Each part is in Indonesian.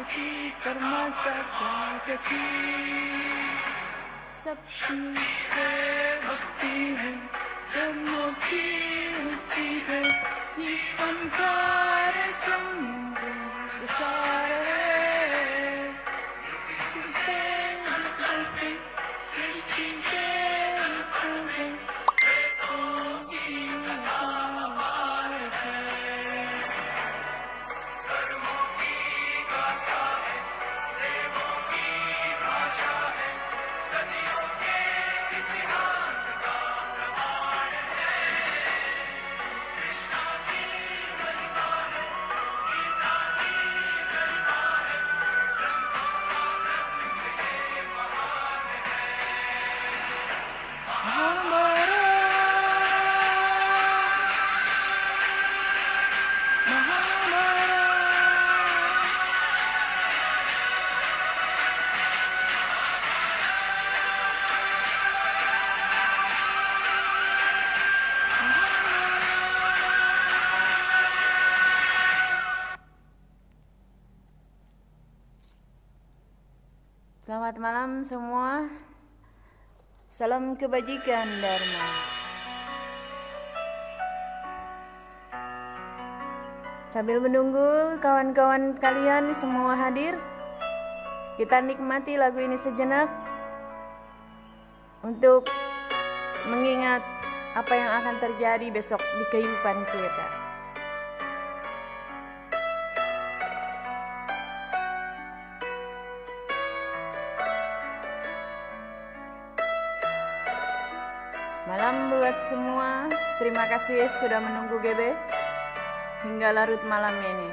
सकती कर्मा का त्याग की शक्ति है भक्ति है कर्मों की हस्ती है जीवन का समुद्र kebajikan Dharma. Sambil menunggu kawan-kawan kalian semua hadir, kita nikmati lagu ini sejenak untuk mengingat apa yang akan terjadi besok di kehidupan kita. kasih sudah menunggu GB hingga larut malam ini.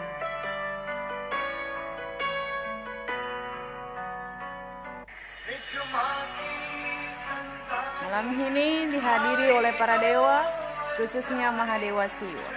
Malam ini dihadiri oleh para dewa, khususnya Mahadewa Siwa.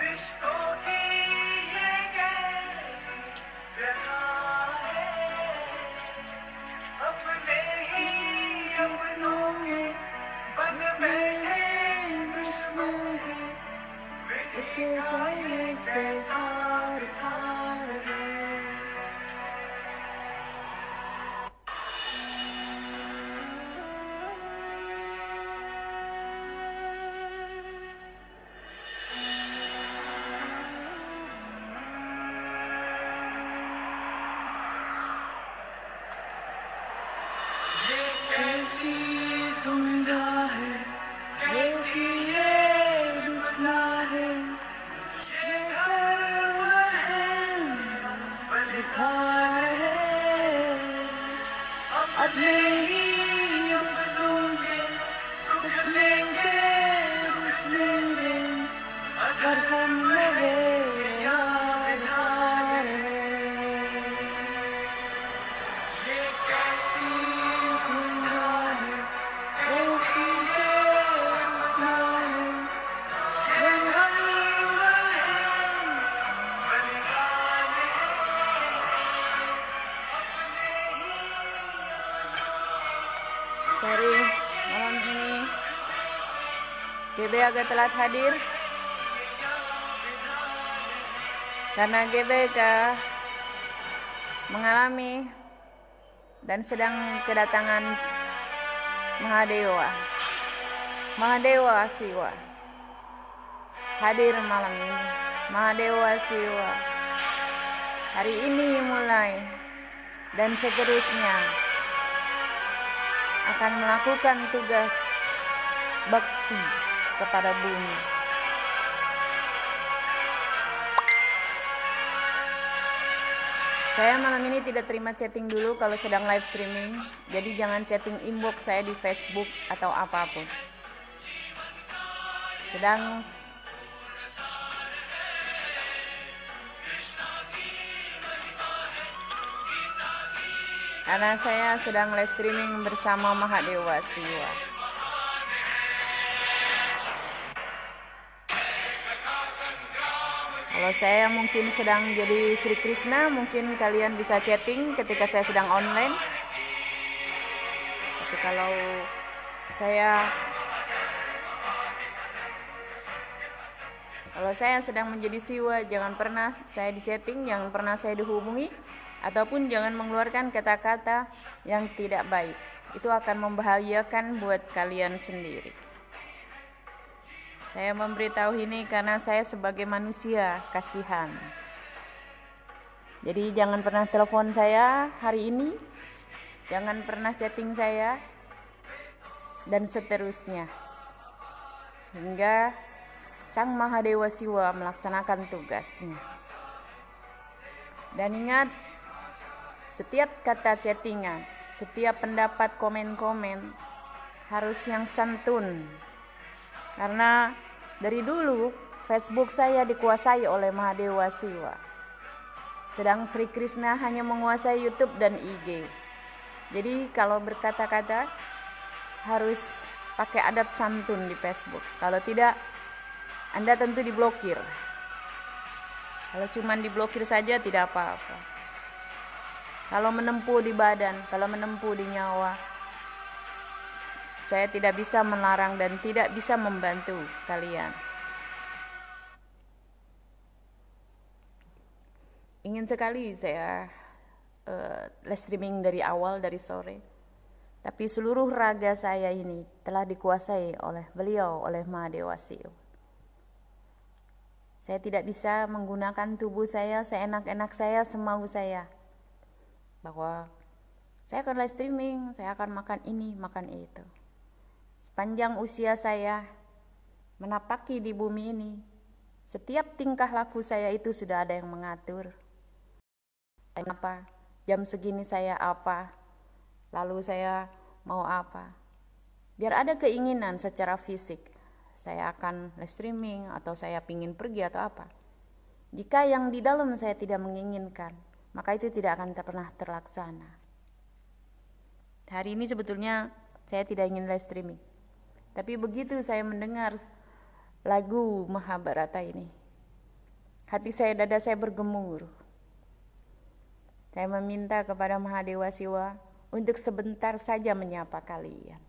GB agak telat hadir karena GBK mengalami dan sedang kedatangan Mahadewa Mahadewa Siwa hadir malam ini Mahadewa Siwa hari ini mulai dan seterusnya akan melakukan tugas bakti kepada bumi. Saya malam ini tidak terima chatting dulu kalau sedang live streaming, jadi jangan chatting inbox saya di Facebook atau apapun. Sedang karena saya sedang live streaming bersama Mahadewa Siwa. Kalau saya mungkin sedang jadi Sri Krishna, mungkin kalian bisa chatting ketika saya sedang online. Tapi kalau saya Kalau saya sedang menjadi siwa, jangan pernah saya di chatting, jangan pernah saya dihubungi, ataupun jangan mengeluarkan kata-kata yang tidak baik. Itu akan membahayakan buat kalian sendiri. Saya memberitahu ini karena saya sebagai manusia kasihan. Jadi jangan pernah telepon saya hari ini, jangan pernah chatting saya, dan seterusnya. Hingga Sang Mahadewa Siwa melaksanakan tugasnya. Dan ingat, setiap kata chattingan, setiap pendapat komen-komen harus yang santun, karena dari dulu Facebook saya dikuasai oleh Mahadewa Siwa. Sedang Sri Krishna hanya menguasai YouTube dan IG. Jadi kalau berkata-kata harus pakai adab santun di Facebook. Kalau tidak Anda tentu diblokir. Kalau cuma diblokir saja tidak apa-apa. Kalau menempuh di badan, kalau menempuh di nyawa, saya tidak bisa melarang dan tidak bisa membantu kalian. Ingin sekali saya uh, live streaming dari awal dari sore. Tapi seluruh raga saya ini telah dikuasai oleh beliau, oleh Mahadewa Siu. Saya tidak bisa menggunakan tubuh saya seenak-enak saya, semau saya. Bahwa saya akan live streaming, saya akan makan ini, makan itu sepanjang usia saya menapaki di bumi ini, setiap tingkah laku saya itu sudah ada yang mengatur. Kenapa? Jam segini saya apa? Lalu saya mau apa? Biar ada keinginan secara fisik. Saya akan live streaming atau saya pingin pergi atau apa. Jika yang di dalam saya tidak menginginkan, maka itu tidak akan pernah terlaksana. Hari ini sebetulnya saya tidak ingin live streaming tapi begitu saya mendengar lagu Mahabharata ini, hati saya dada saya bergemur. Saya meminta kepada Mahadewa Siwa untuk sebentar saja menyapa kalian.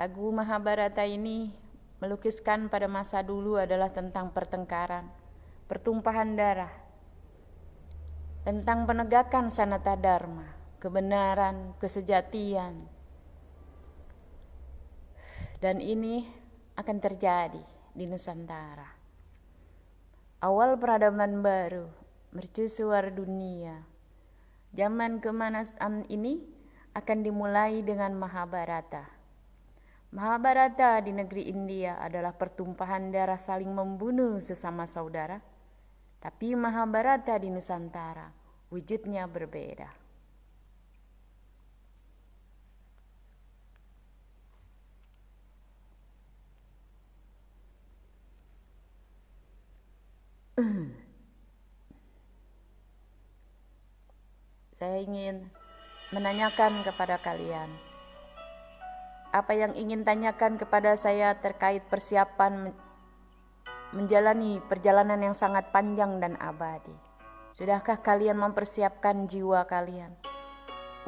Lagu Mahabharata ini melukiskan pada masa dulu adalah tentang pertengkaran, pertumpahan darah, tentang penegakan sanata dharma kebenaran, kesejatian. Dan ini akan terjadi di Nusantara. Awal peradaban baru, mercusuar dunia. Zaman kemanasan ini akan dimulai dengan Mahabharata. Mahabharata di negeri India adalah pertumpahan darah saling membunuh sesama saudara, tapi Mahabharata di Nusantara wujudnya berbeda. Saya ingin menanyakan kepada kalian apa yang ingin tanyakan kepada saya terkait persiapan menjalani perjalanan yang sangat panjang dan abadi. Sudahkah kalian mempersiapkan jiwa kalian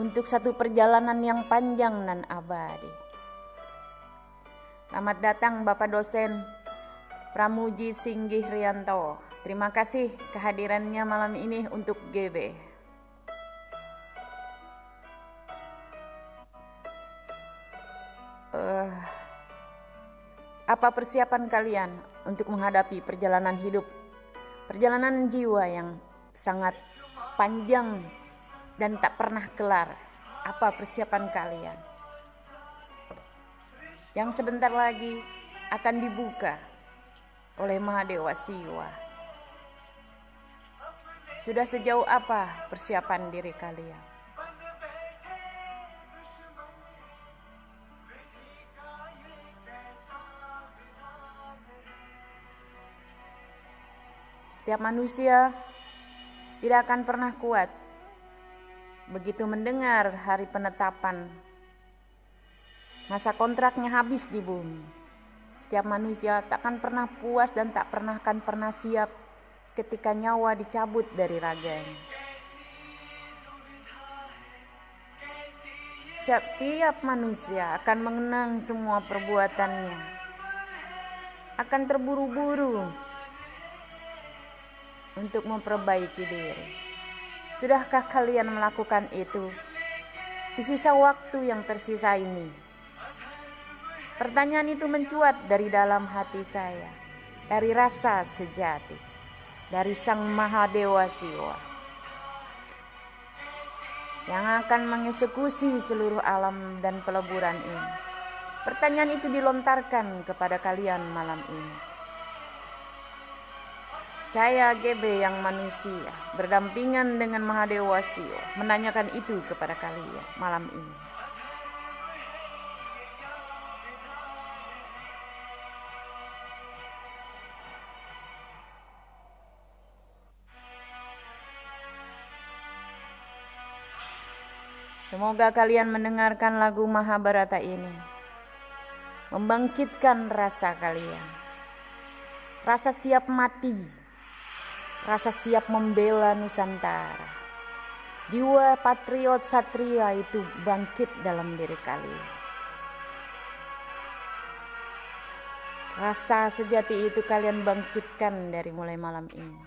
untuk satu perjalanan yang panjang dan abadi? Selamat datang Bapak dosen Pramuji Singgih Rianto. Terima kasih kehadirannya malam ini untuk GB. Uh, eh, apa persiapan kalian untuk menghadapi perjalanan hidup, perjalanan jiwa yang sangat panjang dan tak pernah kelar? Apa persiapan kalian? Yang sebentar lagi akan dibuka oleh Mahadewa Siwa. Sudah sejauh apa persiapan diri kalian? Setiap manusia tidak akan pernah kuat begitu mendengar hari penetapan masa kontraknya habis di bumi. Setiap manusia tak akan pernah puas dan tak pernah akan pernah siap ketika nyawa dicabut dari raganya. Setiap manusia akan mengenang semua perbuatannya, akan terburu-buru untuk memperbaiki diri. Sudahkah kalian melakukan itu di sisa waktu yang tersisa ini? Pertanyaan itu mencuat dari dalam hati saya, dari rasa sejati dari Sang Mahadewa Siwa yang akan mengeksekusi seluruh alam dan peleburan ini. Pertanyaan itu dilontarkan kepada kalian malam ini. Saya GB yang manusia berdampingan dengan Mahadewa Siwa menanyakan itu kepada kalian malam ini. Semoga kalian mendengarkan lagu Mahabharata ini membangkitkan rasa kalian. Rasa siap mati, rasa siap membela Nusantara. Jiwa patriot satria itu bangkit dalam diri kalian. Rasa sejati itu kalian bangkitkan dari mulai malam ini.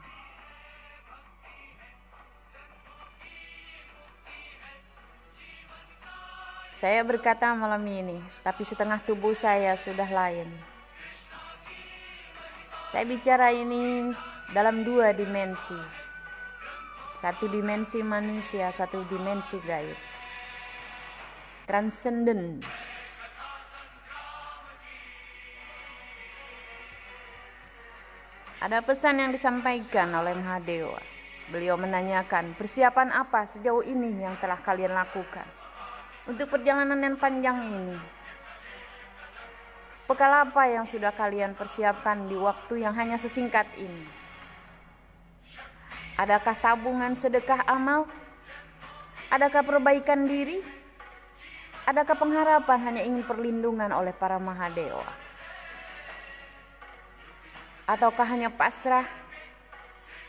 Saya berkata malam ini, tapi setengah tubuh saya sudah lain. Saya bicara ini dalam dua dimensi. Satu dimensi manusia, satu dimensi gaib. Transcendent. Ada pesan yang disampaikan oleh Mahadewa. Beliau menanyakan, persiapan apa sejauh ini yang telah kalian lakukan? untuk perjalanan yang panjang ini. Bekal apa yang sudah kalian persiapkan di waktu yang hanya sesingkat ini? Adakah tabungan sedekah amal? Adakah perbaikan diri? Adakah pengharapan hanya ingin perlindungan oleh para mahadewa? Ataukah hanya pasrah?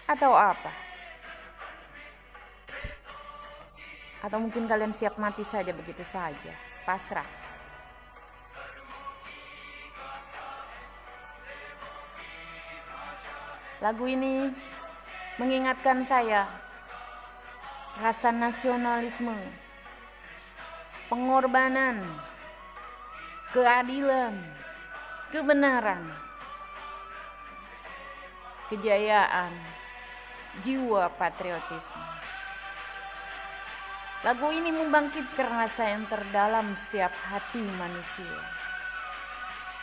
Atau apa? Atau mungkin kalian siap mati saja begitu saja, pasrah. Lagu ini mengingatkan saya rasa nasionalisme, pengorbanan, keadilan, kebenaran, kejayaan, jiwa patriotisme. Lagu ini membangkitkan rasa yang terdalam setiap hati manusia.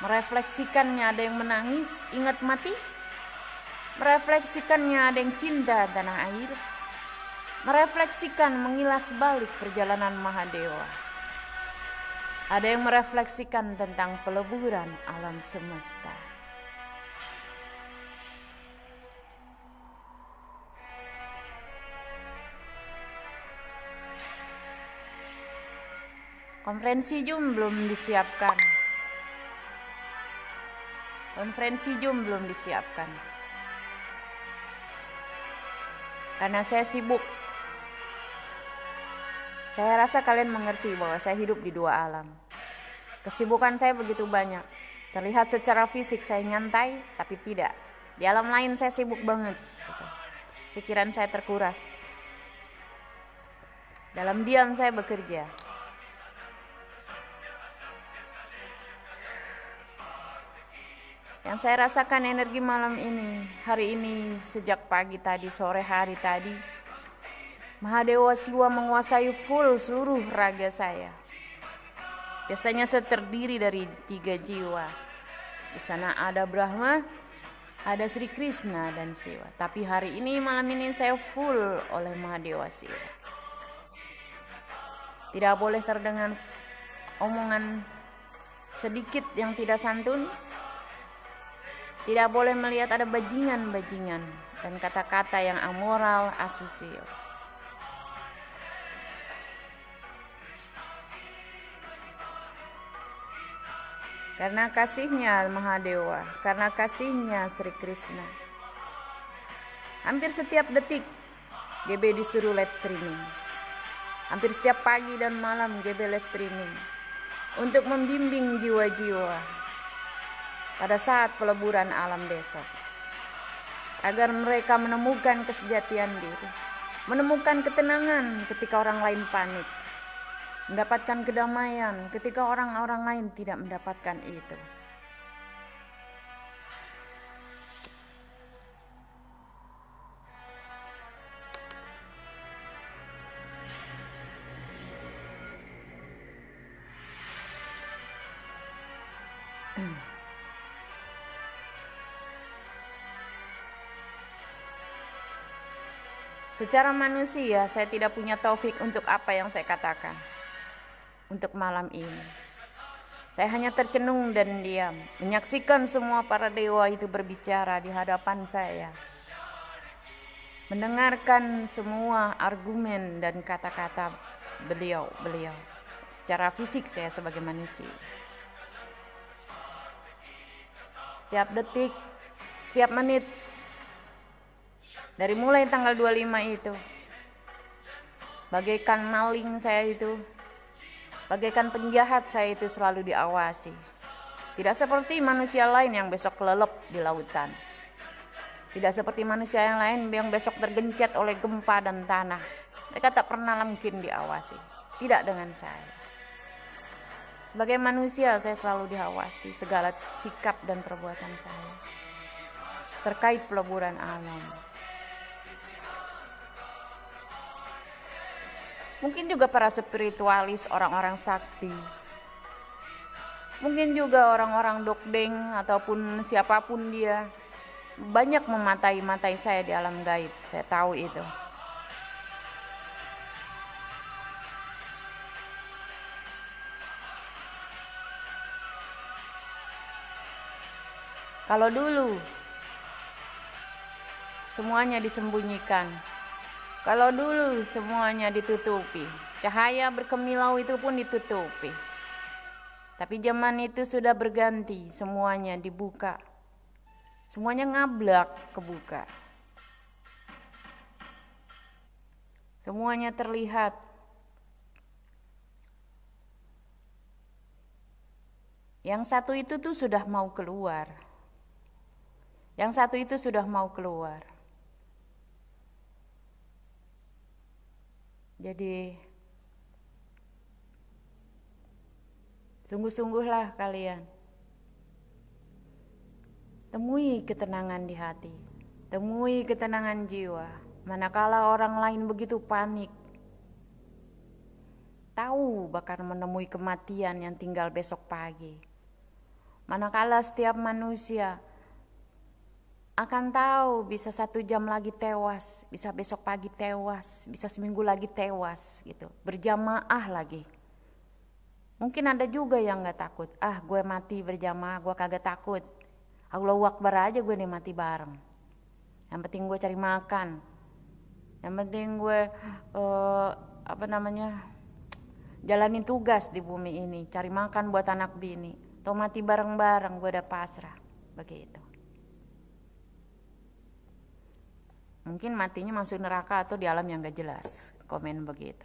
Merefleksikannya ada yang menangis, ingat mati. Merefleksikannya ada yang cinta tanah air. Merefleksikan mengilas balik perjalanan Mahadewa. Ada yang merefleksikan tentang peleburan alam semesta. Konferensi Zoom belum disiapkan. Konferensi Zoom belum disiapkan. Karena saya sibuk. Saya rasa kalian mengerti bahwa saya hidup di dua alam. Kesibukan saya begitu banyak. Terlihat secara fisik saya nyantai, tapi tidak. Di alam lain saya sibuk banget. Gitu. Pikiran saya terkuras. Dalam diam saya bekerja. yang saya rasakan energi malam ini hari ini sejak pagi tadi sore hari tadi Mahadewa Siwa menguasai full seluruh raga saya biasanya saya terdiri dari tiga jiwa di sana ada Brahma ada Sri Krishna dan Siwa tapi hari ini malam ini saya full oleh Mahadewa Siwa tidak boleh terdengar omongan sedikit yang tidak santun tidak boleh melihat ada bajingan-bajingan dan kata-kata yang amoral, asusil. Karena kasihnya Mahadewa, karena kasihnya Sri Krishna. Hampir setiap detik GB disuruh live streaming. Hampir setiap pagi dan malam GB live streaming untuk membimbing jiwa-jiwa pada saat peleburan alam besok, agar mereka menemukan kesejatian diri, menemukan ketenangan ketika orang lain panik, mendapatkan kedamaian ketika orang-orang lain tidak mendapatkan itu. Secara manusia, saya tidak punya taufik untuk apa yang saya katakan untuk malam ini. Saya hanya tercenung dan diam, menyaksikan semua para dewa itu berbicara di hadapan saya. Mendengarkan semua argumen dan kata-kata beliau-beliau secara fisik saya sebagai manusia. Setiap detik, setiap menit dari mulai tanggal 25 itu bagaikan maling saya itu bagaikan penjahat saya itu selalu diawasi tidak seperti manusia lain yang besok kelelep di lautan tidak seperti manusia yang lain yang besok tergencet oleh gempa dan tanah mereka tak pernah mungkin diawasi tidak dengan saya sebagai manusia saya selalu diawasi segala sikap dan perbuatan saya terkait peleburan alam Mungkin juga para spiritualis, orang-orang sakti. Mungkin juga orang-orang dokdeng ataupun siapapun dia. Banyak mematai-matai saya di alam gaib, saya tahu itu. Kalau dulu semuanya disembunyikan, kalau dulu semuanya ditutupi, cahaya berkemilau itu pun ditutupi. Tapi zaman itu sudah berganti, semuanya dibuka. Semuanya ngablak kebuka. Semuanya terlihat. Yang satu itu tuh sudah mau keluar. Yang satu itu sudah mau keluar. Jadi sungguh-sungguhlah kalian. Temui ketenangan di hati, temui ketenangan jiwa. Manakala orang lain begitu panik, tahu bahkan menemui kematian yang tinggal besok pagi. Manakala setiap manusia akan tahu bisa satu jam lagi tewas, bisa besok pagi tewas, bisa seminggu lagi tewas gitu, berjamaah lagi. Mungkin ada juga yang nggak takut, ah gue mati berjamaah, gue kagak takut. lo wakbar aja gue nih mati bareng. Yang penting gue cari makan. Yang penting gue uh, apa namanya jalanin tugas di bumi ini, cari makan buat anak bini. Atau mati bareng-bareng gue udah pasrah begitu. Mungkin matinya masuk neraka atau di alam yang gak jelas. Komen begitu.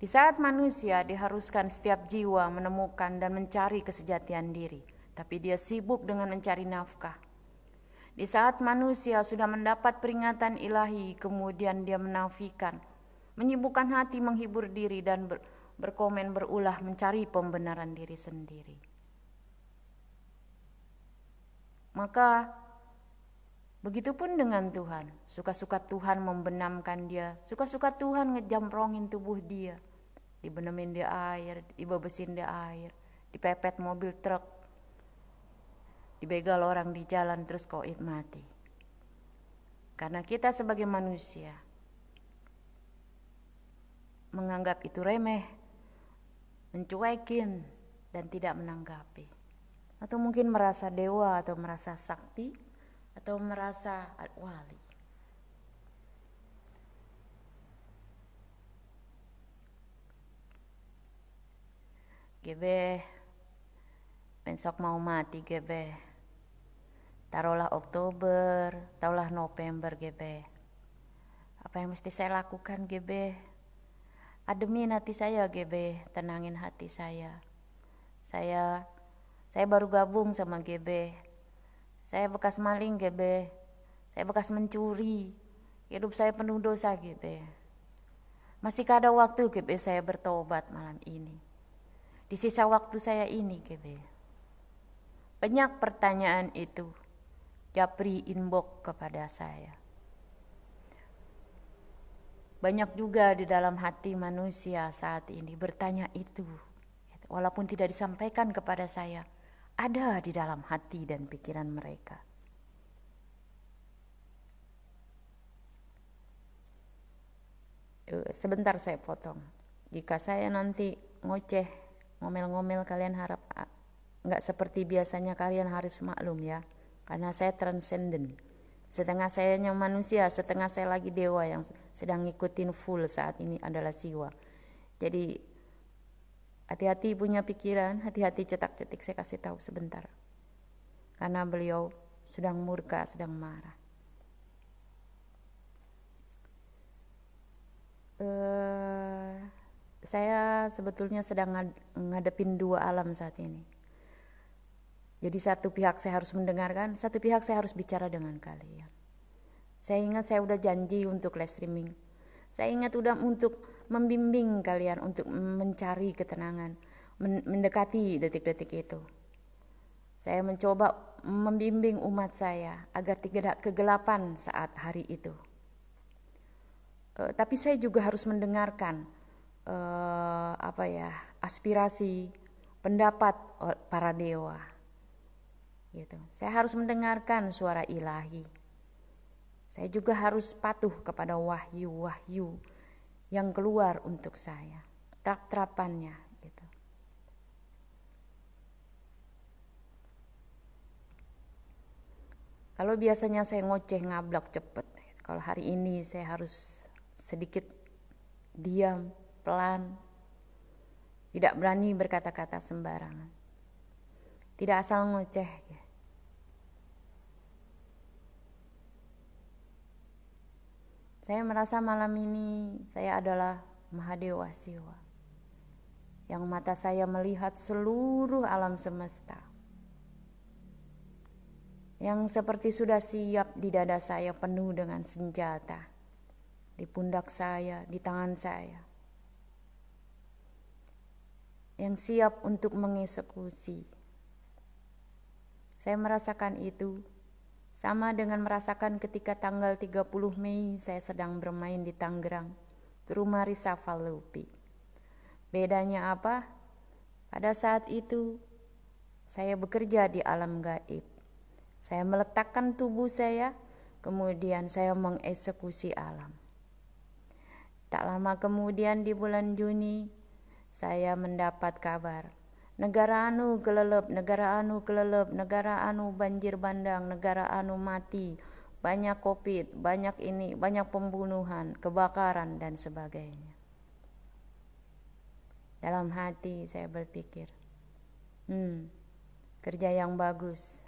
Di saat manusia diharuskan setiap jiwa menemukan dan mencari kesejatian diri, tapi dia sibuk dengan mencari nafkah. Di saat manusia sudah mendapat peringatan ilahi, kemudian dia menafikan, menyibukkan hati menghibur diri dan ber berkomen berulah mencari pembenaran diri sendiri. Maka Begitupun dengan Tuhan, suka-suka Tuhan membenamkan dia, suka-suka Tuhan ngejamprongin tubuh dia, dibenemin dia air, dibebesin dia air, dipepet mobil truk, dibegal orang di jalan terus kau mati. Karena kita sebagai manusia menganggap itu remeh, mencuekin dan tidak menanggapi. Atau mungkin merasa dewa atau merasa sakti, atau merasa wali. Gebe, besok mau mati Gebe. Taruhlah Oktober, taruhlah November Gebe. Apa yang mesti saya lakukan Gebe? Ademin hati saya Gebe, tenangin hati saya. Saya saya baru gabung sama Gebe. Saya bekas maling gebe Saya bekas mencuri. Hidup saya penuh dosa gebe Masih kada waktu gebe saya bertobat malam ini. Di sisa waktu saya ini gebe Banyak pertanyaan itu Japri inbox kepada saya. Banyak juga di dalam hati manusia saat ini bertanya itu, gitu. walaupun tidak disampaikan kepada saya ada di dalam hati dan pikiran mereka. Eh, sebentar saya potong. Jika saya nanti ngoceh, ngomel-ngomel kalian harap ah, nggak seperti biasanya kalian harus maklum ya. Karena saya transcendent. Setengah saya yang manusia, setengah saya lagi dewa yang sedang ngikutin full saat ini adalah siwa. Jadi Hati-hati punya pikiran, hati-hati cetak-cetik, saya kasih tahu sebentar. Karena beliau sedang murka, sedang marah. Eh, saya sebetulnya sedang ngadepin dua alam saat ini. Jadi satu pihak saya harus mendengarkan, satu pihak saya harus bicara dengan kalian. Saya ingat saya udah janji untuk live streaming. Saya ingat udah untuk membimbing kalian untuk mencari ketenangan, mendekati detik-detik itu. Saya mencoba membimbing umat saya agar tidak kegelapan saat hari itu. E, tapi saya juga harus mendengarkan e, apa ya aspirasi, pendapat para dewa. Gitu. Saya harus mendengarkan suara ilahi. Saya juga harus patuh kepada wahyu-wahyu yang keluar untuk saya, trap-trapannya gitu. Kalau biasanya saya ngoceh ngablak cepet, kalau hari ini saya harus sedikit diam, pelan, tidak berani berkata-kata sembarangan, tidak asal ngoceh. Gitu. Saya merasa malam ini saya adalah Mahadewa Siwa. Yang mata saya melihat seluruh alam semesta. Yang seperti sudah siap di dada saya penuh dengan senjata. Di pundak saya, di tangan saya. Yang siap untuk mengeksekusi. Saya merasakan itu sama dengan merasakan ketika tanggal 30 Mei saya sedang bermain di Tangerang, ke rumah Risa Falupi. Bedanya apa? Pada saat itu, saya bekerja di alam gaib. Saya meletakkan tubuh saya, kemudian saya mengeksekusi alam. Tak lama kemudian di bulan Juni, saya mendapat kabar negara anu gelelep negara anu gelelep negara anu banjir bandang negara anu mati banyak covid banyak ini banyak pembunuhan kebakaran dan sebagainya dalam hati saya berpikir hmm kerja yang bagus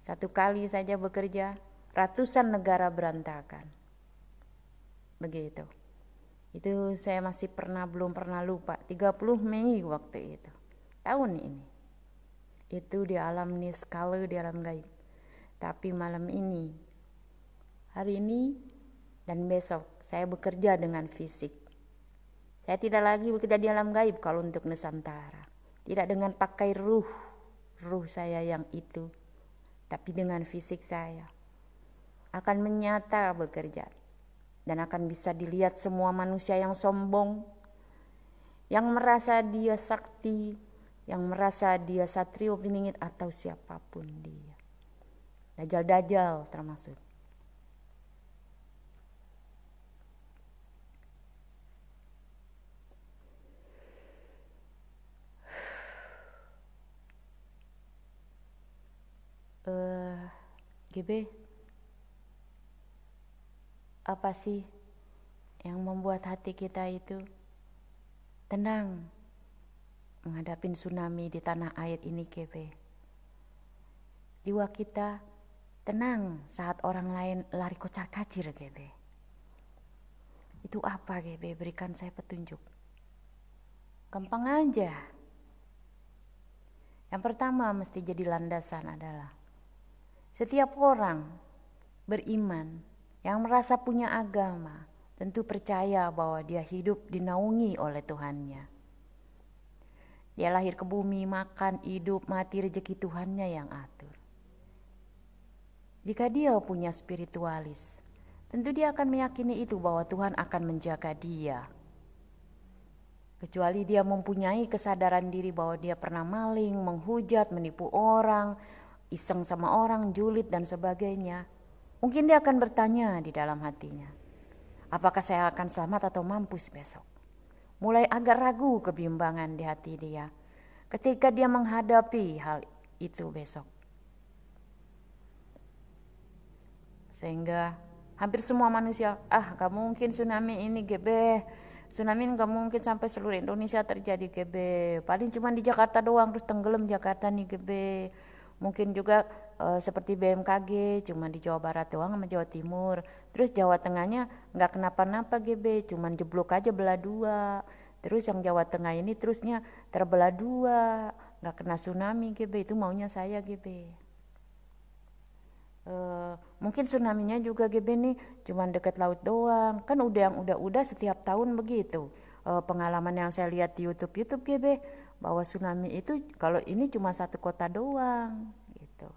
satu kali saja bekerja ratusan negara berantakan begitu itu saya masih pernah belum pernah lupa 30 Mei waktu itu tahun ini. Itu di alam niskala, di alam gaib. Tapi malam ini, hari ini, dan besok saya bekerja dengan fisik. Saya tidak lagi bekerja di alam gaib kalau untuk Nusantara. Tidak dengan pakai ruh, ruh saya yang itu. Tapi dengan fisik saya. Akan menyata bekerja. Dan akan bisa dilihat semua manusia yang sombong, yang merasa dia sakti, yang merasa dia satrio piningit atau siapapun dia. dajal-dajal termasuk. Eh, GB, apa sih yang membuat hati kita itu tenang? menghadapi tsunami di tanah air ini GB. Jiwa kita tenang saat orang lain lari kocar kacir GB. Itu apa GB? Berikan saya petunjuk. Gampang aja. Yang pertama mesti jadi landasan adalah setiap orang beriman yang merasa punya agama tentu percaya bahwa dia hidup dinaungi oleh Tuhannya dia lahir ke bumi, makan, hidup, mati, rejeki Tuhannya yang atur. Jika dia punya spiritualis, tentu dia akan meyakini itu bahwa Tuhan akan menjaga dia. Kecuali dia mempunyai kesadaran diri bahwa dia pernah maling, menghujat, menipu orang, iseng sama orang, julid, dan sebagainya. Mungkin dia akan bertanya di dalam hatinya, apakah saya akan selamat atau mampus besok? mulai agak ragu kebimbangan di hati dia ketika dia menghadapi hal itu besok. Sehingga hampir semua manusia, ah gak mungkin tsunami ini GB, tsunami gak mungkin sampai seluruh Indonesia terjadi GB, paling cuma di Jakarta doang terus tenggelam Jakarta nih GB. Mungkin juga e, seperti BMKG cuma di Jawa Barat doang sama Jawa Timur. Terus Jawa Tengahnya nggak kenapa-napa GB, cuman jeblok aja belah dua. Terus yang Jawa Tengah ini terusnya terbelah dua, nggak kena tsunami GB itu maunya saya GB. E, eh, mungkin tsunaminya juga GB nih cuman deket laut doang, kan udah yang udah-udah setiap tahun begitu. E, pengalaman yang saya lihat di YouTube YouTube GB bahwa tsunami itu kalau ini cuma satu kota doang gitu.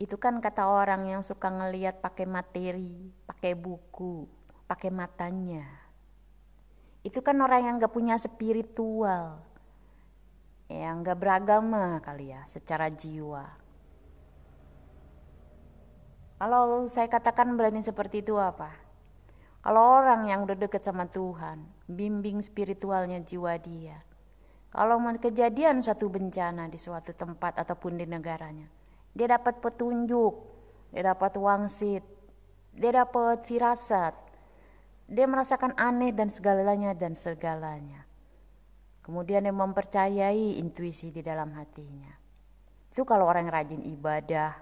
Itu kan kata orang yang suka ngeliat pakai materi, pakai buku, pakai matanya. Itu kan orang yang gak punya spiritual, yang gak beragama kali ya secara jiwa. Kalau saya katakan berani seperti itu apa? Kalau orang yang udah deket sama Tuhan, bimbing spiritualnya jiwa dia. Kalau mau kejadian satu bencana di suatu tempat ataupun di negaranya, dia dapat petunjuk, dia dapat wangsit, dia dapat firasat, dia merasakan aneh dan segalanya dan segalanya. Kemudian dia mempercayai intuisi di dalam hatinya. Itu kalau orang yang rajin ibadah,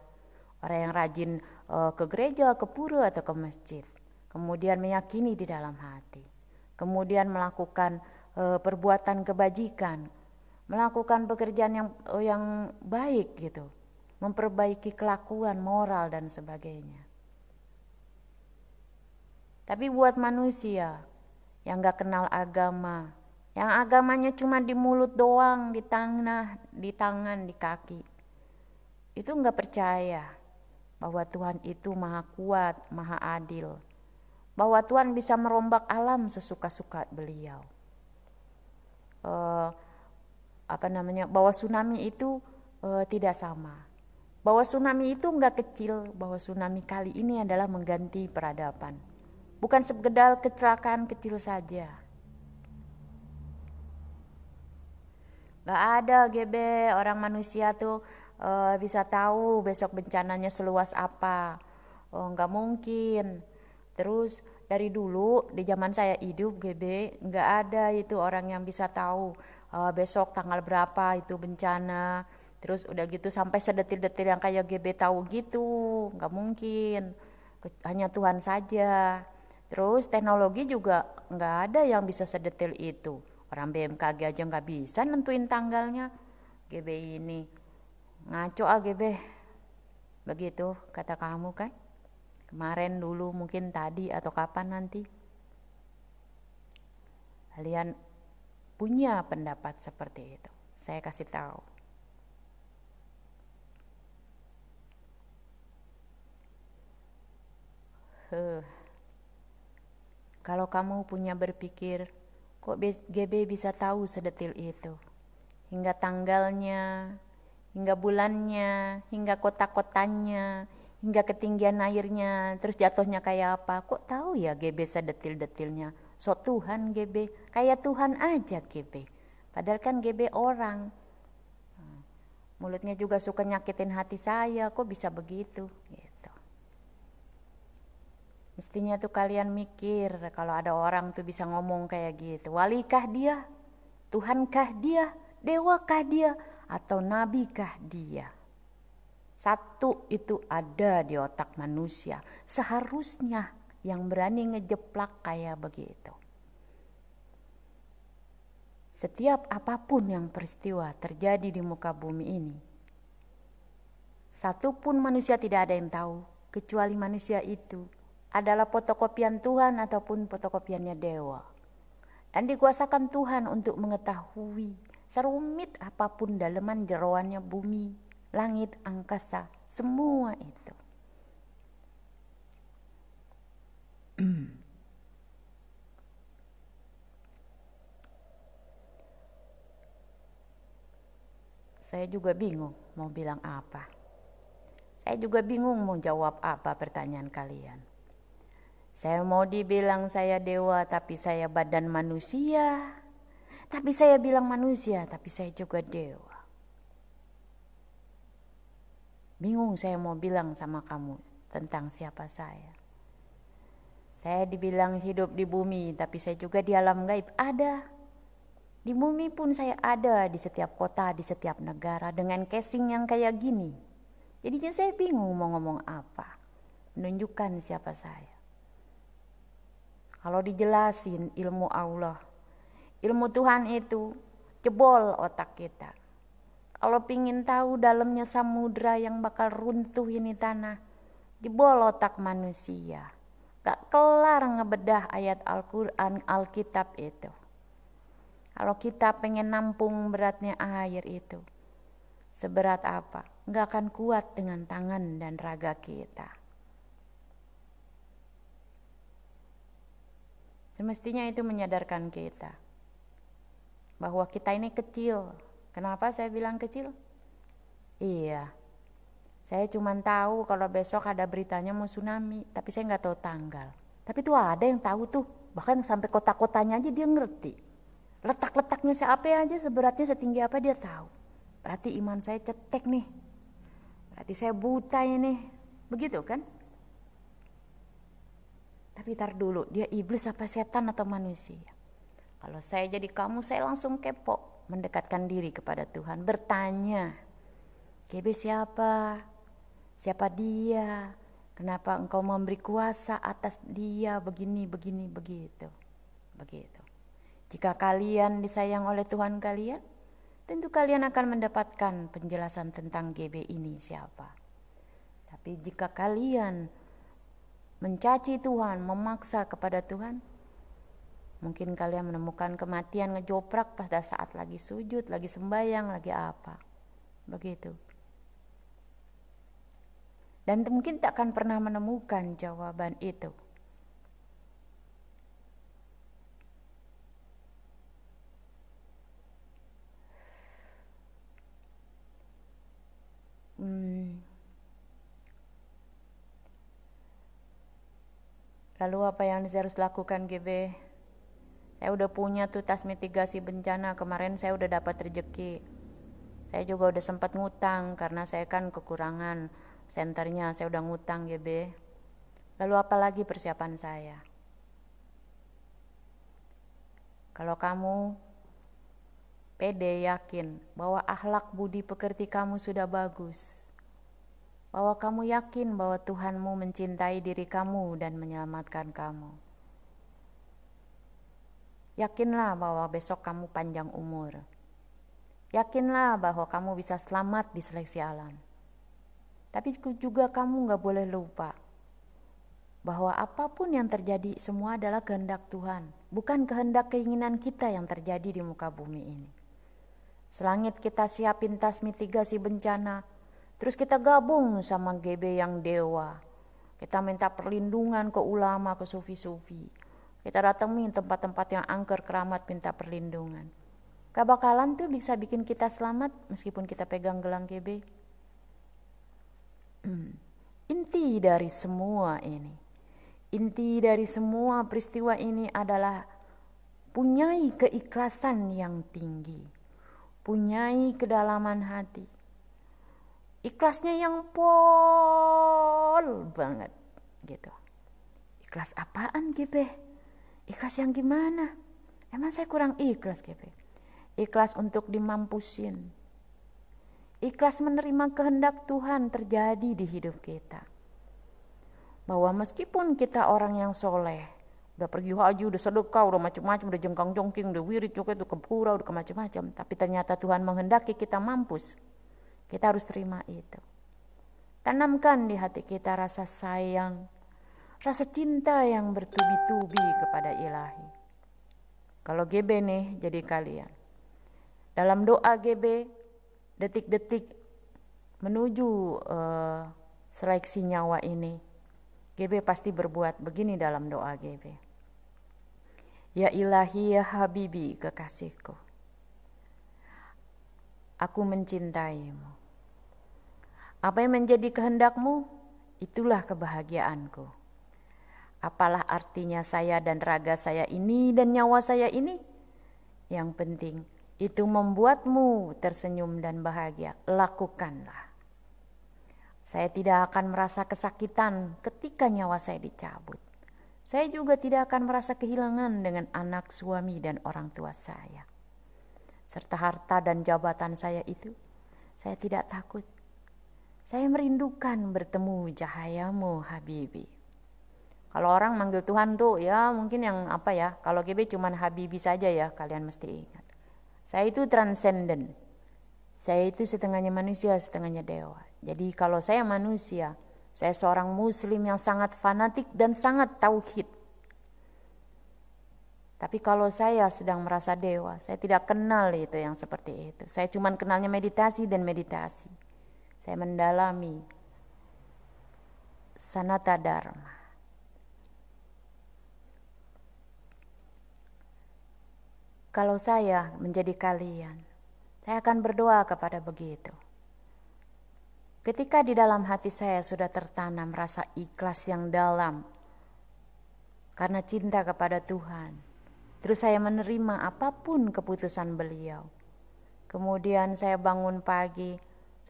orang yang rajin eh, ke gereja, ke pura atau ke masjid. Kemudian meyakini di dalam hati kemudian melakukan e, perbuatan kebajikan, melakukan pekerjaan yang eh, yang baik gitu, memperbaiki kelakuan moral dan sebagainya. Tapi buat manusia yang gak kenal agama, yang agamanya cuma di mulut doang, di tanah, di tangan, di kaki, itu nggak percaya bahwa Tuhan itu maha kuat, maha adil bahwa Tuhan bisa merombak alam sesuka-suka beliau. E, apa namanya? Bahwa tsunami itu e, tidak sama. Bahwa tsunami itu enggak kecil, bahwa tsunami kali ini adalah mengganti peradaban. Bukan segedal kecelakaan kecil saja. Gak ada GB, orang manusia tuh e, bisa tahu besok bencananya seluas apa. Oh, gak mungkin Terus dari dulu di zaman saya hidup GB nggak ada itu orang yang bisa tahu uh, besok tanggal berapa itu bencana. Terus udah gitu sampai sedetil-detil yang kayak GB tahu gitu nggak mungkin hanya Tuhan saja. Terus teknologi juga nggak ada yang bisa sedetil itu. Orang BMKG aja nggak bisa nentuin tanggalnya. GB ini ngaco ah GB. Begitu kata kamu kan? kemarin dulu mungkin tadi atau kapan nanti kalian punya pendapat seperti itu saya kasih tahu huh. kalau kamu punya berpikir kok GB bisa tahu sedetil itu hingga tanggalnya hingga bulannya hingga kota-kotanya hingga ketinggian airnya, terus jatuhnya kayak apa. Kok tahu ya GB sedetil-detilnya? So Tuhan GB, kayak Tuhan aja GB. Padahal kan GB orang. Hmm. Mulutnya juga suka nyakitin hati saya, kok bisa begitu gitu. Mestinya tuh kalian mikir kalau ada orang tuh bisa ngomong kayak gitu. Walikah dia? Tuhankah dia? Dewakah dia? Atau nabikah dia? Satu itu ada di otak manusia. Seharusnya yang berani ngejeplak kayak begitu. Setiap apapun yang peristiwa terjadi di muka bumi ini, satu pun manusia tidak ada yang tahu, kecuali manusia itu adalah fotokopian Tuhan ataupun fotokopiannya dewa. Dan dikuasakan Tuhan untuk mengetahui serumit apapun daleman jeroannya bumi langit, angkasa, semua itu. Saya juga bingung mau bilang apa. Saya juga bingung mau jawab apa pertanyaan kalian. Saya mau dibilang saya dewa tapi saya badan manusia. Tapi saya bilang manusia tapi saya juga dewa. Bingung saya mau bilang sama kamu tentang siapa saya. Saya dibilang hidup di bumi, tapi saya juga di alam gaib. Ada. Di bumi pun saya ada di setiap kota, di setiap negara dengan casing yang kayak gini. Jadinya saya bingung mau ngomong apa. Menunjukkan siapa saya. Kalau dijelasin ilmu Allah, ilmu Tuhan itu jebol otak kita. Kalau pingin tahu dalamnya samudra yang bakal runtuh ini tanah, dibolotak manusia. Gak kelar ngebedah ayat Al-Quran, Alkitab itu. Kalau kita pengen nampung beratnya air itu, seberat apa, gak akan kuat dengan tangan dan raga kita. Semestinya itu menyadarkan kita bahwa kita ini kecil Kenapa saya bilang kecil? Iya. Saya cuma tahu kalau besok ada beritanya mau tsunami, tapi saya nggak tahu tanggal. Tapi tuh ada yang tahu tuh, bahkan sampai kota-kotanya aja dia ngerti. Letak-letaknya siapa aja, seberatnya setinggi apa dia tahu. Berarti iman saya cetek nih. Berarti saya buta ini. Begitu kan? Tapi tar dulu, dia iblis apa setan atau manusia? Kalau saya jadi kamu, saya langsung kepo mendekatkan diri kepada Tuhan, bertanya, "GB siapa? Siapa dia? Kenapa engkau memberi kuasa atas dia begini, begini, begitu?" Begitu. Jika kalian disayang oleh Tuhan kalian, tentu kalian akan mendapatkan penjelasan tentang GB ini siapa. Tapi jika kalian mencaci Tuhan, memaksa kepada Tuhan, Mungkin kalian menemukan kematian ngejoprak pada saat lagi sujud, lagi sembayang, lagi apa. Begitu. Dan mungkin tak akan pernah menemukan jawaban itu. Hmm. Lalu apa yang harus lakukan GB? saya udah punya tuh tas mitigasi bencana kemarin saya udah dapat rejeki saya juga udah sempat ngutang karena saya kan kekurangan senternya saya udah ngutang ya GB lalu apa lagi persiapan saya kalau kamu pede yakin bahwa akhlak budi pekerti kamu sudah bagus bahwa kamu yakin bahwa Tuhanmu mencintai diri kamu dan menyelamatkan kamu Yakinlah bahwa besok kamu panjang umur. Yakinlah bahwa kamu bisa selamat di seleksi alam. Tapi juga kamu nggak boleh lupa bahwa apapun yang terjadi semua adalah kehendak Tuhan, bukan kehendak keinginan kita yang terjadi di muka bumi ini. Selangit kita siapin tas mitigasi bencana, terus kita gabung sama GB yang dewa. Kita minta perlindungan ke ulama, ke sufi-sufi. Kita datang datangin tempat-tempat yang angker keramat minta perlindungan. Kebakalan tuh bisa bikin kita selamat meskipun kita pegang gelang GB. Hmm. Inti dari semua ini, inti dari semua peristiwa ini adalah punyai keikhlasan yang tinggi, punyai kedalaman hati. Ikhlasnya yang pol banget gitu. Ikhlas apaan, Gebeh? Ikhlas yang gimana? Emang saya kurang ikhlas, GP? Ikhlas untuk dimampusin. Ikhlas menerima kehendak Tuhan terjadi di hidup kita. Bahwa meskipun kita orang yang soleh, udah pergi haji, udah sedekah, udah macam-macam, udah jengkang jongking, udah wirid, joget, udah kepura, udah macam-macam. Tapi ternyata Tuhan menghendaki kita mampus. Kita harus terima itu. Tanamkan di hati kita rasa sayang, rasa cinta yang bertubi-tubi kepada ilahi. Kalau GB nih jadi kalian. Dalam doa GB, detik-detik menuju uh, seleksi nyawa ini, GB pasti berbuat begini dalam doa GB. Ya ilahi ya habibi kekasihku. Aku mencintaimu. Apa yang menjadi kehendakmu, itulah kebahagiaanku. Apalah artinya saya dan raga saya ini dan nyawa saya ini? Yang penting itu membuatmu tersenyum dan bahagia. Lakukanlah. Saya tidak akan merasa kesakitan ketika nyawa saya dicabut. Saya juga tidak akan merasa kehilangan dengan anak suami dan orang tua saya. Serta harta dan jabatan saya itu, saya tidak takut. Saya merindukan bertemu cahayamu Habibi. Kalau orang manggil Tuhan tuh ya mungkin yang apa ya, kalau GB cuma Habibi saja ya kalian mesti ingat. Saya itu transenden. Saya itu setengahnya manusia, setengahnya dewa. Jadi kalau saya manusia, saya seorang muslim yang sangat fanatik dan sangat tauhid. Tapi kalau saya sedang merasa dewa, saya tidak kenal itu yang seperti itu. Saya cuma kenalnya meditasi dan meditasi. Saya mendalami sanata dharma. Kalau saya menjadi kalian, saya akan berdoa kepada begitu. Ketika di dalam hati saya sudah tertanam rasa ikhlas yang dalam karena cinta kepada Tuhan, terus saya menerima apapun keputusan beliau. Kemudian saya bangun pagi,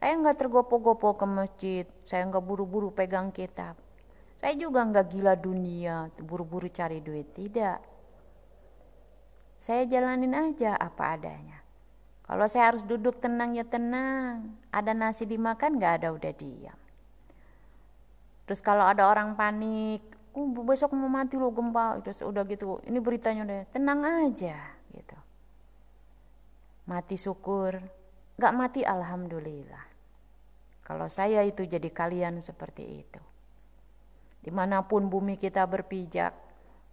saya nggak tergopo-gopo ke masjid, saya nggak buru-buru pegang kitab. Saya juga nggak gila dunia, buru-buru cari duit, tidak saya jalanin aja apa adanya. Kalau saya harus duduk tenang ya tenang. Ada nasi dimakan nggak ada udah diam. Terus kalau ada orang panik, oh, besok mau mati loh gempa, terus udah gitu, ini beritanya udah tenang aja gitu. Mati syukur, nggak mati alhamdulillah. Kalau saya itu jadi kalian seperti itu. Dimanapun bumi kita berpijak,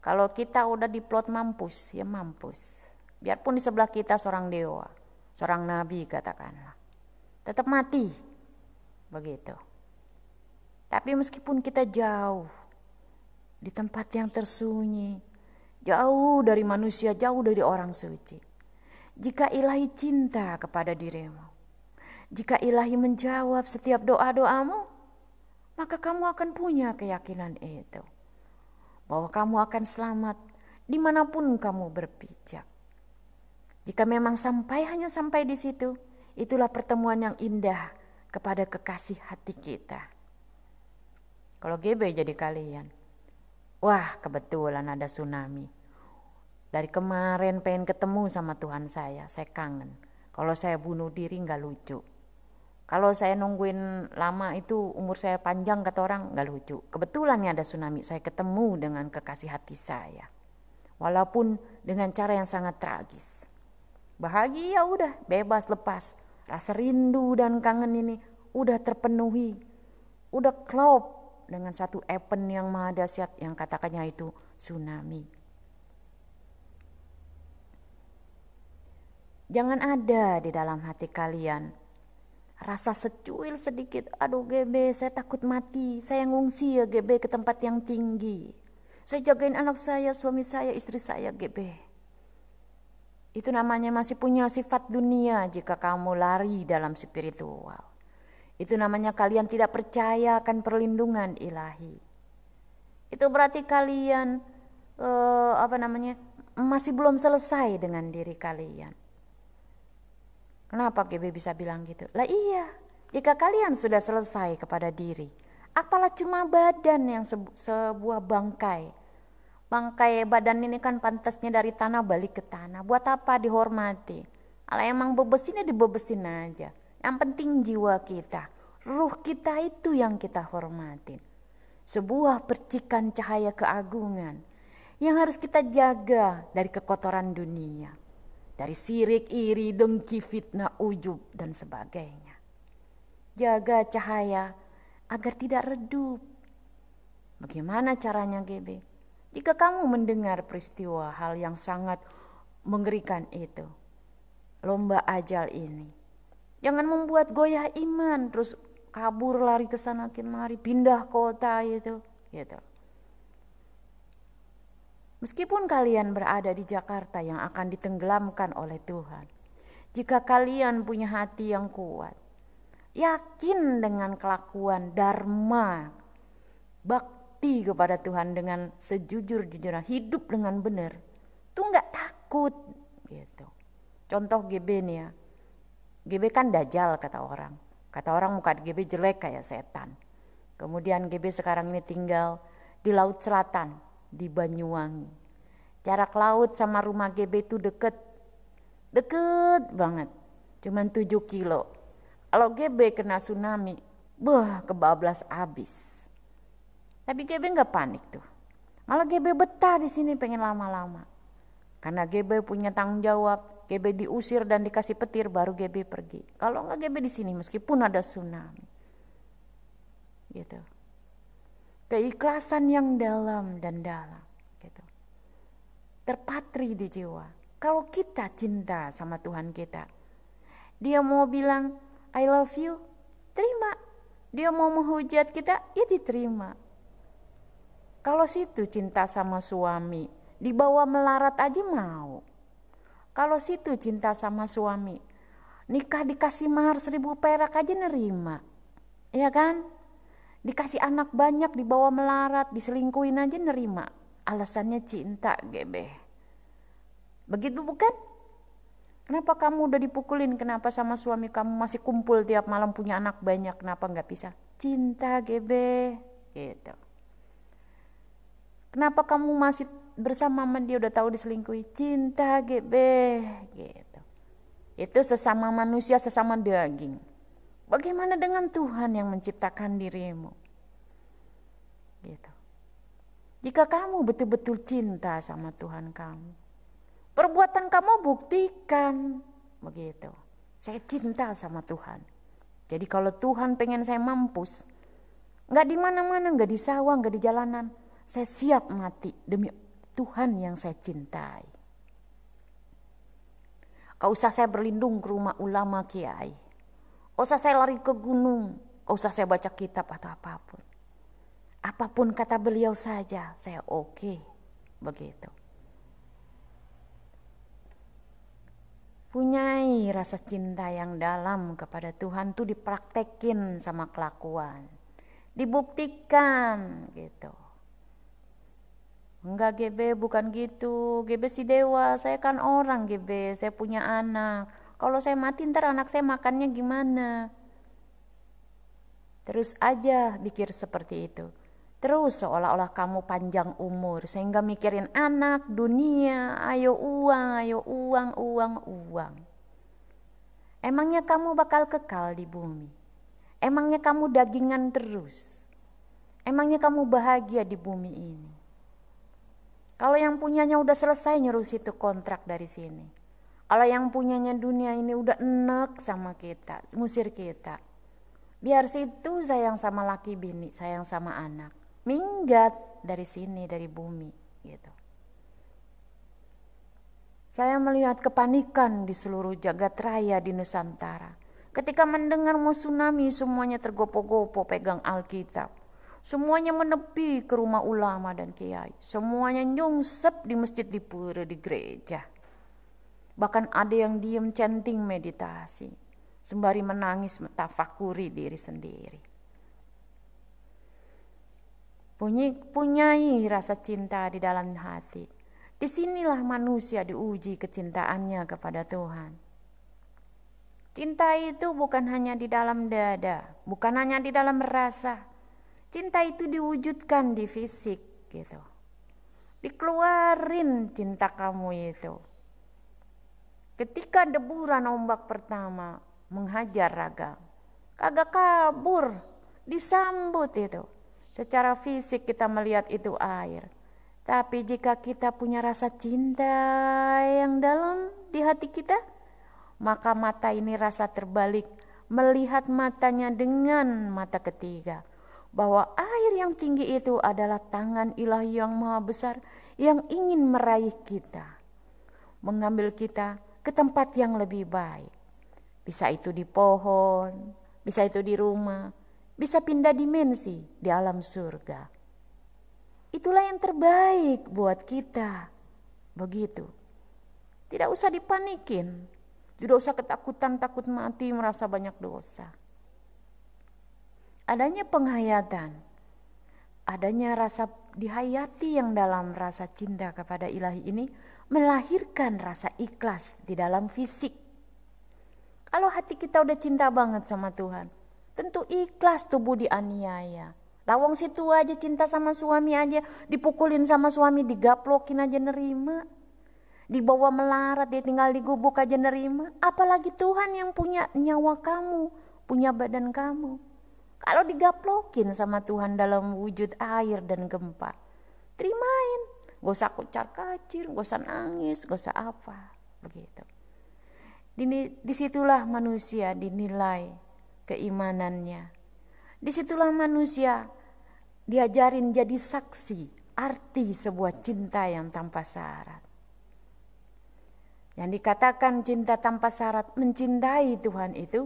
kalau kita udah diplot mampus, ya mampus. Biarpun di sebelah kita seorang dewa, seorang nabi katakanlah. Tetap mati. Begitu. Tapi meskipun kita jauh, di tempat yang tersunyi, jauh dari manusia, jauh dari orang suci. Jika ilahi cinta kepada dirimu, jika ilahi menjawab setiap doa-doamu, maka kamu akan punya keyakinan itu bahwa kamu akan selamat dimanapun kamu berpijak. Jika memang sampai hanya sampai di situ, itulah pertemuan yang indah kepada kekasih hati kita. Kalau GB jadi kalian, wah kebetulan ada tsunami. Dari kemarin pengen ketemu sama Tuhan saya, saya kangen. Kalau saya bunuh diri nggak lucu. Kalau saya nungguin lama itu umur saya panjang kata orang nggak lucu. Kebetulannya ada tsunami, saya ketemu dengan kekasih hati saya. Walaupun dengan cara yang sangat tragis. Bahagia udah, bebas lepas. Rasa rindu dan kangen ini udah terpenuhi. Udah klop dengan satu event yang maha dahsyat yang katakannya itu tsunami. Jangan ada di dalam hati kalian rasa secuil sedikit, aduh GB saya takut mati, saya ngungsi ya GB ke tempat yang tinggi. Saya jagain anak saya, suami saya, istri saya GB. Itu namanya masih punya sifat dunia jika kamu lari dalam spiritual. Itu namanya kalian tidak percaya akan perlindungan ilahi. Itu berarti kalian eh, apa namanya masih belum selesai dengan diri kalian. Kenapa GB bisa bilang gitu? Lah iya, jika kalian sudah selesai kepada diri, apalah cuma badan yang sebu sebuah bangkai. Bangkai badan ini kan pantasnya dari tanah balik ke tanah. Buat apa dihormati? Kalau emang bebesinnya dibebesin aja. Yang penting jiwa kita, ruh kita itu yang kita hormatin. Sebuah percikan cahaya keagungan yang harus kita jaga dari kekotoran dunia dari sirik, iri, dengki, fitnah, ujub, dan sebagainya. Jaga cahaya agar tidak redup. Bagaimana caranya GB? Jika kamu mendengar peristiwa hal yang sangat mengerikan itu, lomba ajal ini, jangan membuat goyah iman, terus kabur lari ke sana kemari, pindah kota itu, gitu. Meskipun kalian berada di Jakarta yang akan ditenggelamkan oleh Tuhan, jika kalian punya hati yang kuat, yakin dengan kelakuan dharma, bakti kepada Tuhan dengan sejujur-jujurnya, hidup dengan benar, tuh nggak takut gitu. Contoh GB nih ya, GB kan dajal kata orang, kata orang muka GB jelek kayak setan. Kemudian GB sekarang ini tinggal di Laut Selatan, di Banyuwangi. Jarak laut sama rumah GB itu deket, deket banget, cuman 7 kilo. Kalau GB kena tsunami, wah kebablas abis. Tapi GB nggak panik tuh. Malah GB betah di sini pengen lama-lama. Karena GB punya tanggung jawab, GB diusir dan dikasih petir baru GB pergi. Kalau nggak GB di sini meskipun ada tsunami. Gitu keikhlasan yang dalam dan dalam gitu. terpatri di jiwa kalau kita cinta sama Tuhan kita dia mau bilang I love you terima dia mau menghujat kita ya diterima kalau situ cinta sama suami dibawa melarat aja mau kalau situ cinta sama suami nikah dikasih mahar seribu perak aja nerima ya kan dikasih anak banyak dibawa melarat diselingkuin aja nerima alasannya cinta gebe begitu bukan kenapa kamu udah dipukulin kenapa sama suami kamu masih kumpul tiap malam punya anak banyak kenapa nggak bisa cinta gebe gitu kenapa kamu masih bersama sama dia udah tahu diselingkuhi cinta gebe gitu itu sesama manusia sesama daging Bagaimana dengan Tuhan yang menciptakan dirimu? Gitu. Jika kamu betul-betul cinta sama Tuhan kamu, perbuatan kamu buktikan begitu. Saya cinta sama Tuhan. Jadi kalau Tuhan pengen saya mampus, nggak di mana-mana, nggak di sawah, nggak di jalanan, saya siap mati demi Tuhan yang saya cintai. Kau usah saya berlindung ke rumah ulama kiai. Gak usah saya lari ke gunung, gak usah saya baca kitab atau apapun. Apapun kata beliau saja, saya oke. Okay. Begitu. Punyai rasa cinta yang dalam kepada Tuhan tuh dipraktekin sama kelakuan. Dibuktikan gitu. Enggak GB bukan gitu, GB si dewa, saya kan orang GB, saya punya anak kalau saya mati ntar anak saya makannya gimana terus aja pikir seperti itu terus seolah-olah kamu panjang umur sehingga mikirin anak, dunia, ayo uang, ayo uang, uang, uang. Emangnya kamu bakal kekal di bumi? Emangnya kamu dagingan terus? Emangnya kamu bahagia di bumi ini? Kalau yang punyanya udah selesai nyuruh situ kontrak dari sini. Kalau yang punyanya dunia ini udah enek sama kita, musir kita. Biar situ sayang sama laki bini, sayang sama anak. Minggat dari sini, dari bumi gitu. Saya melihat kepanikan di seluruh jagat raya di Nusantara. Ketika mendengar mau tsunami semuanya tergopo-gopo pegang Alkitab. Semuanya menepi ke rumah ulama dan kiai. Semuanya nyungsep di masjid di pura di gereja. Bahkan ada yang diem chanting meditasi. Sembari menangis metafakuri diri sendiri. Punya, punyai rasa cinta di dalam hati. Disinilah manusia diuji kecintaannya kepada Tuhan. Cinta itu bukan hanya di dalam dada, bukan hanya di dalam rasa. Cinta itu diwujudkan di fisik gitu. Dikeluarin cinta kamu itu. Ketika deburan ombak pertama menghajar raga, kagak kabur, disambut itu. Secara fisik kita melihat itu air. Tapi jika kita punya rasa cinta yang dalam di hati kita, maka mata ini rasa terbalik melihat matanya dengan mata ketiga bahwa air yang tinggi itu adalah tangan ilahi yang maha besar yang ingin meraih kita, mengambil kita ke tempat yang lebih baik. Bisa itu di pohon, bisa itu di rumah, bisa pindah dimensi di alam surga. Itulah yang terbaik buat kita. Begitu. Tidak usah dipanikin. Tidak usah ketakutan, takut mati, merasa banyak dosa. Adanya penghayatan adanya rasa dihayati yang dalam rasa cinta kepada ilahi ini melahirkan rasa ikhlas di dalam fisik. Kalau hati kita udah cinta banget sama Tuhan, tentu ikhlas tubuh dianiaya. Lawang situ aja cinta sama suami aja, dipukulin sama suami, digaplokin aja nerima. Dibawa melarat, dia tinggal digubuk aja nerima. Apalagi Tuhan yang punya nyawa kamu, punya badan kamu. Kalau digaplokin sama Tuhan dalam wujud air dan gempa, terimain. Gak usah kucar kacir, gak usah nangis, gak usah apa. Begitu. Dini, Disitulah manusia dinilai keimanannya. Disitulah manusia diajarin jadi saksi arti sebuah cinta yang tanpa syarat. Yang dikatakan cinta tanpa syarat mencintai Tuhan itu,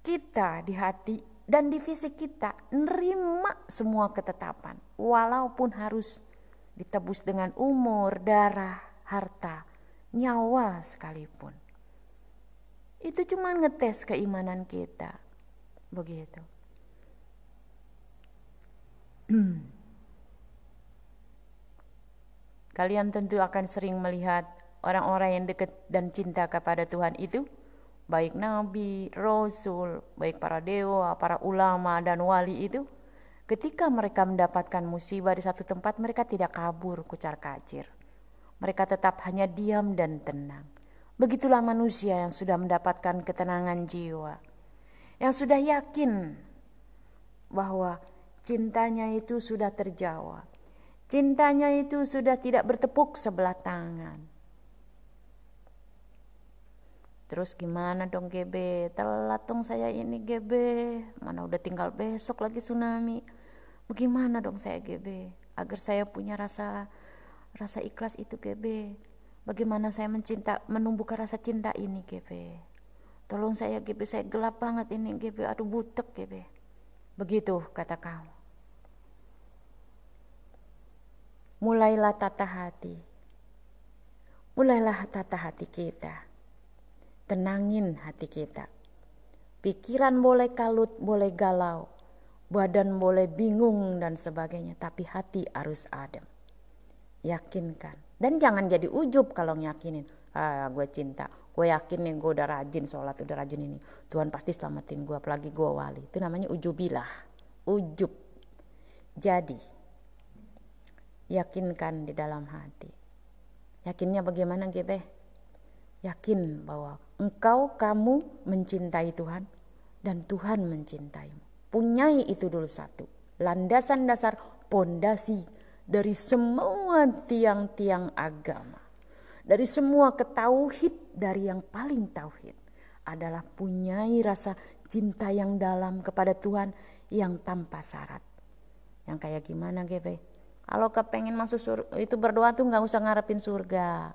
kita di hati dan di fisik kita nerima semua ketetapan walaupun harus ditebus dengan umur, darah, harta, nyawa sekalipun. Itu cuma ngetes keimanan kita. Begitu. Kalian tentu akan sering melihat orang-orang yang dekat dan cinta kepada Tuhan itu baik nabi, rasul, baik para dewa, para ulama dan wali itu ketika mereka mendapatkan musibah di satu tempat mereka tidak kabur kucar-kacir. Mereka tetap hanya diam dan tenang. Begitulah manusia yang sudah mendapatkan ketenangan jiwa. Yang sudah yakin bahwa cintanya itu sudah terjawab. Cintanya itu sudah tidak bertepuk sebelah tangan Terus gimana dong GB? Telat dong saya ini GB. Mana udah tinggal besok lagi tsunami. Bagaimana dong saya GB? Agar saya punya rasa rasa ikhlas itu GB. Bagaimana saya mencinta menumbuhkan rasa cinta ini GB? Tolong saya GB, saya gelap banget ini GB. Aduh butek GB. Begitu kata kau. Mulailah tata hati. Mulailah tata hati kita tenangin hati kita. Pikiran boleh kalut, boleh galau, badan boleh bingung dan sebagainya, tapi hati harus adem. Yakinkan. Dan jangan jadi ujub kalau nyakinin. Ah, gue cinta, gue yakin nih gue udah rajin sholat, udah rajin ini. Tuhan pasti selamatin gue, apalagi gue wali. Itu namanya ujubilah, ujub. Jadi, yakinkan di dalam hati. Yakinnya bagaimana, Gebeh? Yakin bahwa engkau, kamu mencintai Tuhan dan Tuhan mencintaimu. Punyai itu dulu satu. Landasan dasar pondasi dari semua tiang-tiang agama. Dari semua ketauhid dari yang paling tauhid adalah punyai rasa cinta yang dalam kepada Tuhan yang tanpa syarat. Yang kayak gimana, Gebe? Kalau kepengen masuk surga, itu berdoa tuh nggak usah ngarepin surga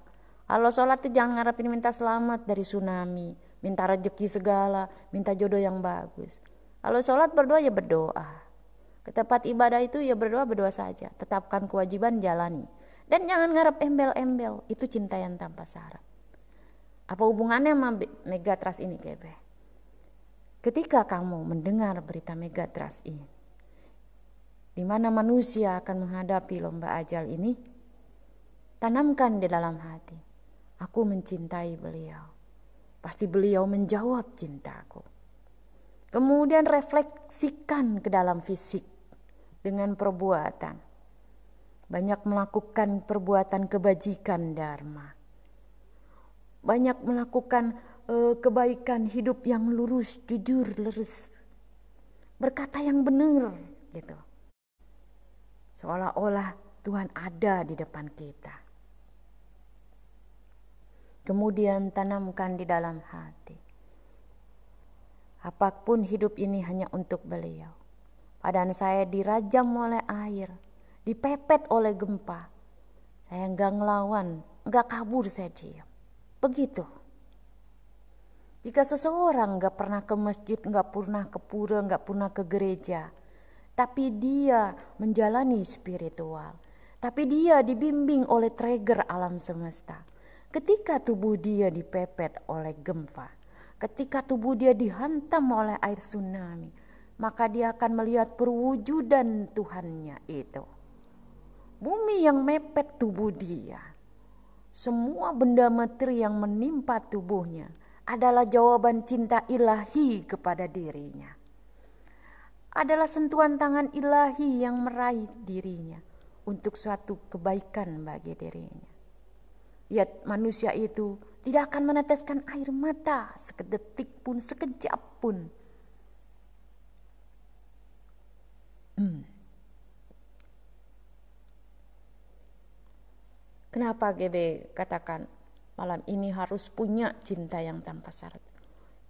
kalau sholat itu jangan ngarepin minta selamat dari tsunami, minta rejeki segala, minta jodoh yang bagus. Kalau sholat berdoa ya berdoa. Ke tempat ibadah itu ya berdoa berdoa saja. Tetapkan kewajiban jalani. Dan jangan ngarep embel-embel. Itu cinta yang tanpa syarat. Apa hubungannya sama megatras ini Kebe? Ketika kamu mendengar berita megatras ini, di mana manusia akan menghadapi lomba ajal ini, tanamkan di dalam hati Aku mencintai beliau. Pasti beliau menjawab cintaku. Kemudian refleksikan ke dalam fisik dengan perbuatan. Banyak melakukan perbuatan kebajikan dharma. Banyak melakukan uh, kebaikan hidup yang lurus, jujur, lurus. Berkata yang benar gitu. Seolah-olah Tuhan ada di depan kita kemudian tanamkan di dalam hati. Apapun hidup ini hanya untuk beliau. padahal saya dirajam oleh air, dipepet oleh gempa. Saya enggak ngelawan, enggak kabur saya diam. Begitu. Jika seseorang enggak pernah ke masjid, enggak pernah ke pura, enggak pernah ke gereja, tapi dia menjalani spiritual, tapi dia dibimbing oleh trigger alam semesta Ketika tubuh dia dipepet oleh gempa, ketika tubuh dia dihantam oleh air tsunami, maka dia akan melihat perwujudan Tuhannya itu. Bumi yang mepet tubuh dia, semua benda materi yang menimpa tubuhnya adalah jawaban cinta ilahi kepada dirinya. Adalah sentuhan tangan ilahi yang meraih dirinya untuk suatu kebaikan bagi dirinya. Ya manusia itu tidak akan meneteskan air mata sekedetik pun, sekejap pun. Hmm. Kenapa GB katakan malam ini harus punya cinta yang tanpa syarat.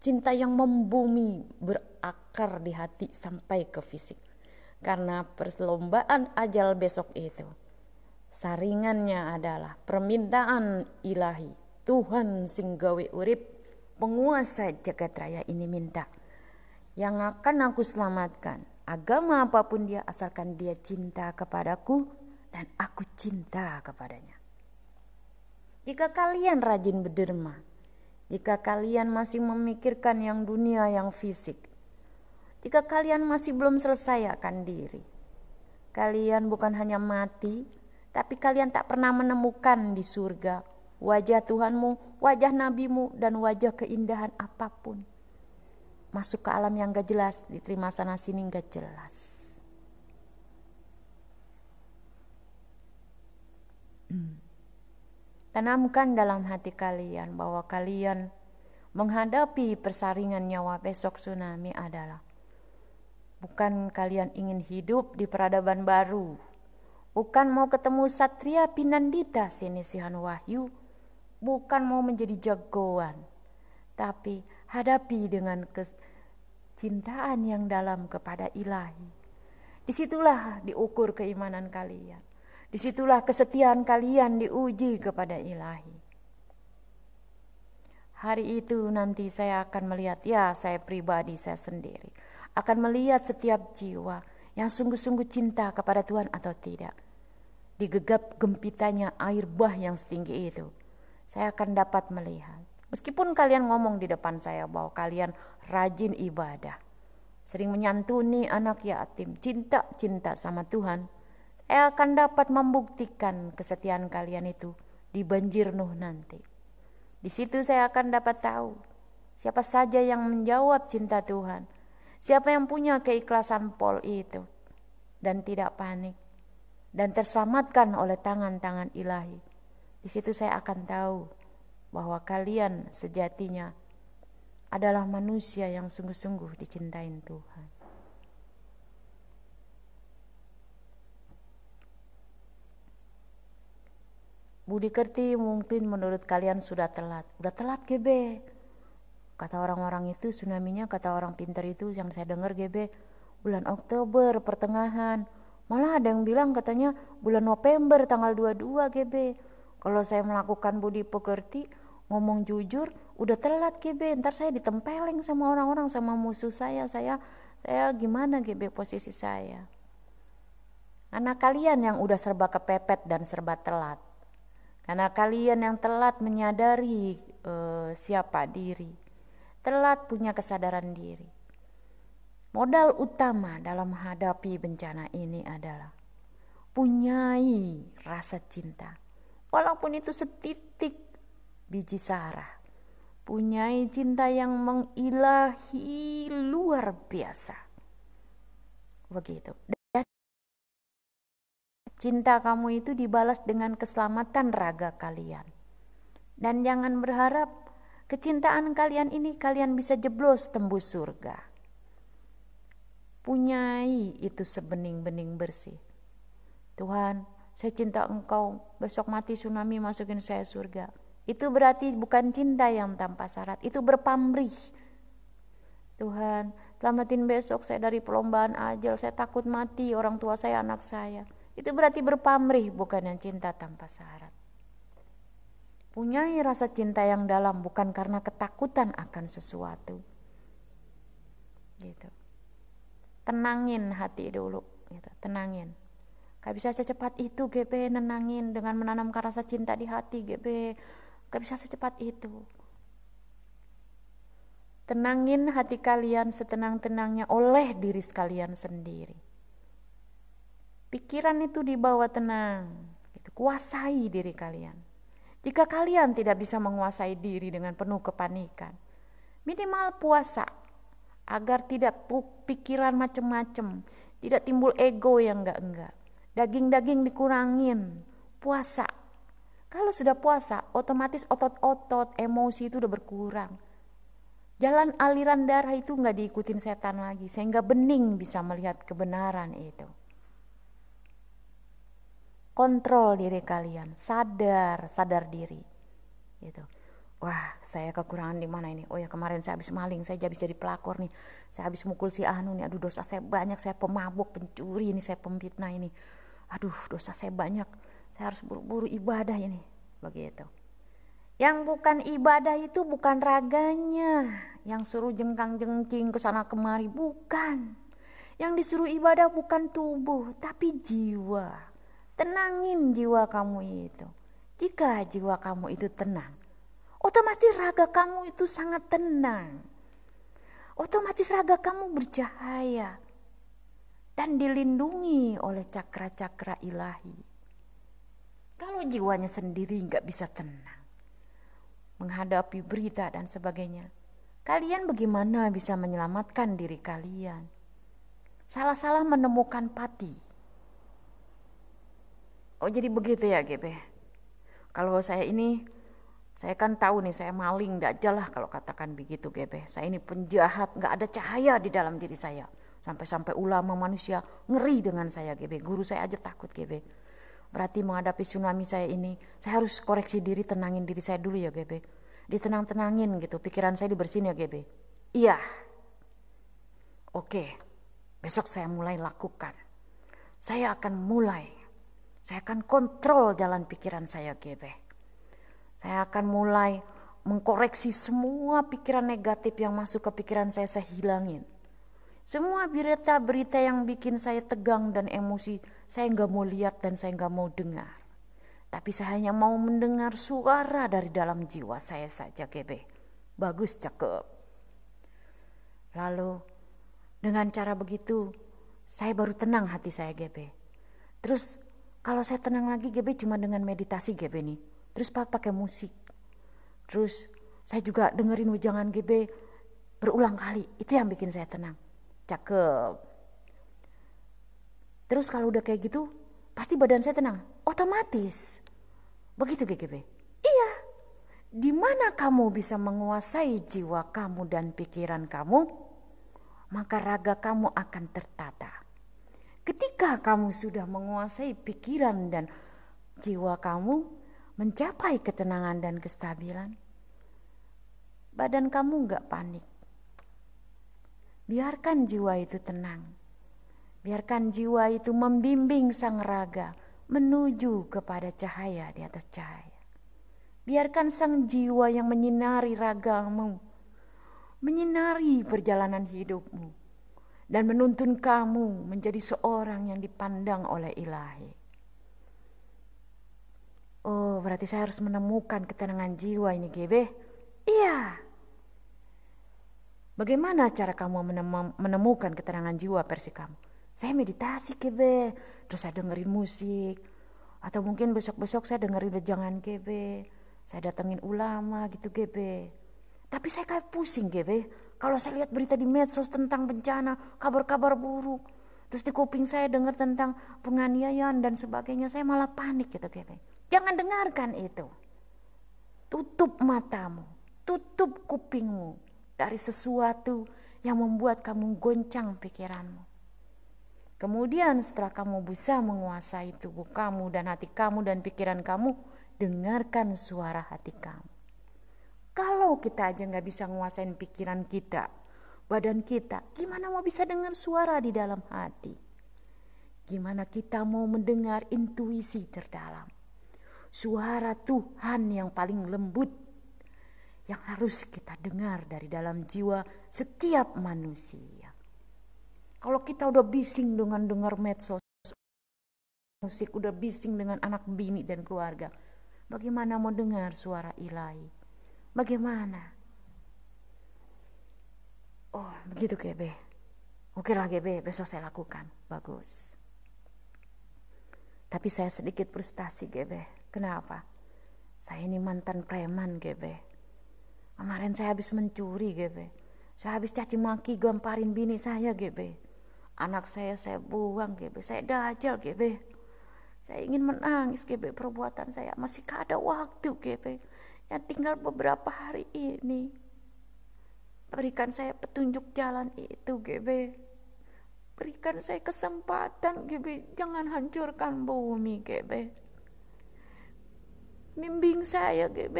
Cinta yang membumi berakar di hati sampai ke fisik. Karena perlombaan ajal besok itu Saringannya adalah permintaan ilahi. Tuhan sing urip, penguasa jagat raya ini minta. Yang akan aku selamatkan, agama apapun dia asalkan dia cinta kepadaku dan aku cinta kepadanya. Jika kalian rajin berderma, jika kalian masih memikirkan yang dunia yang fisik, jika kalian masih belum selesaikan diri, kalian bukan hanya mati, tapi kalian tak pernah menemukan di surga wajah Tuhanmu, wajah nabimu, dan wajah keindahan apapun. Masuk ke alam yang gak jelas, diterima sana-sini gak jelas. Hmm. Tanamkan dalam hati kalian bahwa kalian menghadapi persaringan nyawa besok tsunami adalah bukan kalian ingin hidup di peradaban baru, Bukan mau ketemu Satria Pinandita sini Sihan Wahyu. Bukan mau menjadi jagoan. Tapi hadapi dengan kecintaan yang dalam kepada ilahi. Disitulah diukur keimanan kalian. Disitulah kesetiaan kalian diuji kepada ilahi. Hari itu nanti saya akan melihat, ya saya pribadi, saya sendiri. Akan melihat setiap jiwa yang sungguh-sungguh cinta kepada Tuhan atau tidak. Digegap gempitanya air bah yang setinggi itu, saya akan dapat melihat. Meskipun kalian ngomong di depan saya bahwa kalian rajin ibadah, sering menyantuni anak yatim, cinta-cinta sama Tuhan, saya akan dapat membuktikan kesetiaan kalian itu di banjir Nuh nanti. Di situ saya akan dapat tahu siapa saja yang menjawab cinta Tuhan, Siapa yang punya keikhlasan Paul itu dan tidak panik dan terselamatkan oleh tangan-tangan ilahi. Di situ saya akan tahu bahwa kalian sejatinya adalah manusia yang sungguh-sungguh dicintai Tuhan. Budi Kerti mungkin menurut kalian sudah telat. Sudah telat gebe. Kata orang-orang itu tsunaminya kata orang pinter itu yang saya dengar GB bulan Oktober pertengahan. Malah ada yang bilang katanya bulan November tanggal 22 GB. Kalau saya melakukan budi pekerti, ngomong jujur, udah telat GB. Ntar saya ditempeleng sama orang-orang sama musuh saya. Saya saya gimana GB posisi saya? Anak kalian yang udah serba kepepet dan serba telat. Karena kalian yang telat menyadari uh, siapa diri telat punya kesadaran diri. Modal utama dalam menghadapi bencana ini adalah punyai rasa cinta. Walaupun itu setitik biji sarah, punyai cinta yang mengilahi luar biasa. Begitu. Dan cinta kamu itu dibalas dengan keselamatan raga kalian. Dan jangan berharap Kecintaan kalian ini kalian bisa jeblos tembus surga. Punyai itu sebening-bening bersih. Tuhan, saya cinta engkau, besok mati tsunami masukin saya surga. Itu berarti bukan cinta yang tanpa syarat, itu berpamrih. Tuhan, selamatin besok saya dari perlombaan ajal, saya takut mati orang tua saya, anak saya. Itu berarti berpamrih, bukan yang cinta tanpa syarat. Punyai rasa cinta yang dalam bukan karena ketakutan akan sesuatu. Gitu. Tenangin hati dulu, gitu. Tenangin. Gak bisa secepat itu gp, nenangin dengan menanamkan rasa cinta di hati gp. Gak bisa secepat itu. Tenangin hati kalian setenang-tenangnya oleh diri kalian sendiri. Pikiran itu dibawa tenang, gitu. kuasai diri kalian. Jika kalian tidak bisa menguasai diri dengan penuh kepanikan, minimal puasa agar tidak pikiran macem-macem, tidak timbul ego yang enggak-enggak. Daging-daging dikurangin, puasa. Kalau sudah puasa, otomatis otot-otot, emosi itu udah berkurang. Jalan aliran darah itu enggak diikutin setan lagi, sehingga bening bisa melihat kebenaran itu kontrol diri kalian, sadar, sadar diri. Gitu. Wah, saya kekurangan di mana ini? Oh ya, kemarin saya habis maling, saya habis jadi pelakor nih. Saya habis mukul si Anu nih. Aduh, dosa saya banyak, saya pemabuk, pencuri ini, saya pemfitnah ini. Aduh, dosa saya banyak. Saya harus buru-buru ibadah ini. Begitu. Yang bukan ibadah itu bukan raganya, yang suruh jengkang-jengking ke sana kemari bukan. Yang disuruh ibadah bukan tubuh, tapi jiwa. Tenangin jiwa kamu itu. Jika jiwa kamu itu tenang, otomatis raga kamu itu sangat tenang. Otomatis raga kamu bercahaya dan dilindungi oleh cakra-cakra ilahi. Kalau jiwanya sendiri nggak bisa tenang, menghadapi berita dan sebagainya, kalian bagaimana bisa menyelamatkan diri kalian? Salah-salah menemukan pati Oh jadi begitu ya GB. Kalau saya ini, saya kan tahu nih saya maling, gak lah kalau katakan begitu GB. Saya ini penjahat, nggak ada cahaya di dalam diri saya. Sampai-sampai ulama manusia ngeri dengan saya GB. Guru saya aja takut GB. Berarti menghadapi tsunami saya ini, saya harus koreksi diri, tenangin diri saya dulu ya GB. Ditenang-tenangin gitu, pikiran saya dibersihin ya GB. Iya. Oke, besok saya mulai lakukan. Saya akan mulai saya akan kontrol jalan pikiran saya, GB. Saya akan mulai mengkoreksi semua pikiran negatif yang masuk ke pikiran saya, saya hilangin. Semua berita-berita yang bikin saya tegang dan emosi, saya nggak mau lihat dan saya nggak mau dengar. Tapi saya hanya mau mendengar suara dari dalam jiwa saya saja, GB. Bagus, cakep. Lalu, dengan cara begitu, saya baru tenang hati saya, GB. Terus kalau saya tenang lagi GB cuma dengan meditasi GB nih terus Pak pakai musik terus saya juga dengerin wejangan GB berulang kali itu yang bikin saya tenang cakep terus kalau udah kayak gitu pasti badan saya tenang otomatis begitu GGB iya di mana kamu bisa menguasai jiwa kamu dan pikiran kamu maka raga kamu akan tertata Ketika kamu sudah menguasai pikiran dan jiwa kamu, mencapai ketenangan dan kestabilan, badan kamu nggak panik. Biarkan jiwa itu tenang. Biarkan jiwa itu membimbing sang raga menuju kepada cahaya di atas cahaya. Biarkan sang jiwa yang menyinari ragamu menyinari perjalanan hidupmu dan menuntun kamu menjadi seorang yang dipandang oleh ilahi. Oh, berarti saya harus menemukan ketenangan jiwa ini, GB. Iya. Bagaimana cara kamu menemukan ketenangan jiwa versi kamu? Saya meditasi, GB. Terus saya dengerin musik. Atau mungkin besok-besok saya dengerin wejangan, GB. Saya datengin ulama gitu, GB. Tapi saya kayak pusing, GB kalau saya lihat berita di medsos tentang bencana, kabar-kabar buruk, terus di kuping saya dengar tentang penganiayaan dan sebagainya, saya malah panik gitu kayaknya. Jangan dengarkan itu. Tutup matamu, tutup kupingmu dari sesuatu yang membuat kamu goncang pikiranmu. Kemudian setelah kamu bisa menguasai tubuh kamu dan hati kamu dan pikiran kamu, dengarkan suara hati kamu. Kalau kita aja nggak bisa nguasain pikiran kita, badan kita, gimana mau bisa dengar suara di dalam hati? Gimana kita mau mendengar intuisi terdalam? Suara Tuhan yang paling lembut yang harus kita dengar dari dalam jiwa setiap manusia. Kalau kita udah bising dengan dengar medsos, musik udah bising dengan anak bini dan keluarga, bagaimana mau dengar suara ilahi? Bagaimana? Oh, begitu GB. Oke lah GB, besok saya lakukan. Bagus. Tapi saya sedikit frustasi GB. Kenapa? Saya ini mantan preman GB. Kemarin saya habis mencuri GB. Saya habis caci maki gamparin bini saya GB. Anak saya saya buang GB. Saya dajal GB. Saya ingin menangis GB perbuatan saya. Masih ada waktu GB yang tinggal beberapa hari ini. Berikan saya petunjuk jalan itu, GB. Berikan saya kesempatan, GB. Jangan hancurkan bumi, GB. Bimbing saya, GB,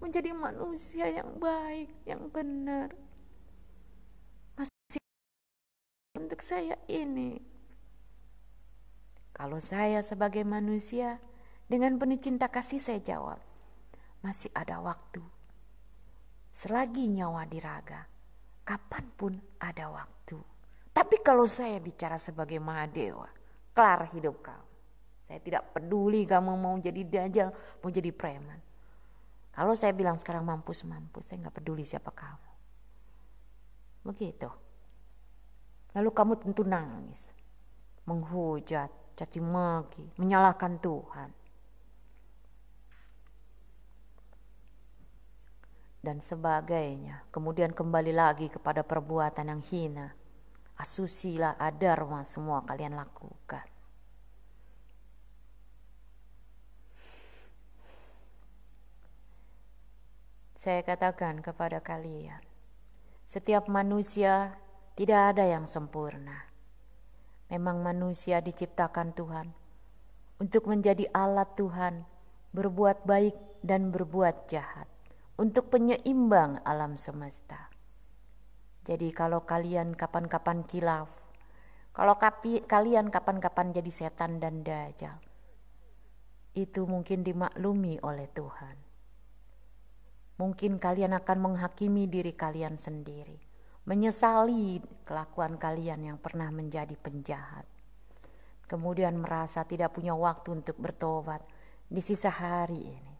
menjadi manusia yang baik, yang benar. Masih untuk saya ini. Kalau saya sebagai manusia, dengan penuh cinta kasih saya jawab, masih ada waktu. Selagi nyawa diraga, kapanpun ada waktu. Tapi kalau saya bicara sebagai Mahadewa, kelar hidup kamu. Saya tidak peduli kamu mau jadi dajal, mau jadi preman. Kalau saya bilang sekarang mampus, mampus, saya nggak peduli siapa kamu. Begitu. Lalu kamu tentu nangis, menghujat, caci maki, menyalahkan Tuhan. dan sebagainya. Kemudian kembali lagi kepada perbuatan yang hina. Asusila, adharma semua kalian lakukan. Saya katakan kepada kalian, setiap manusia tidak ada yang sempurna. Memang manusia diciptakan Tuhan untuk menjadi alat Tuhan, berbuat baik dan berbuat jahat untuk penyeimbang alam semesta. Jadi kalau kalian kapan-kapan kilaf, kalau kapi, kalian kapan-kapan jadi setan dan dajjal, itu mungkin dimaklumi oleh Tuhan. Mungkin kalian akan menghakimi diri kalian sendiri, menyesali kelakuan kalian yang pernah menjadi penjahat. Kemudian merasa tidak punya waktu untuk bertobat di sisa hari ini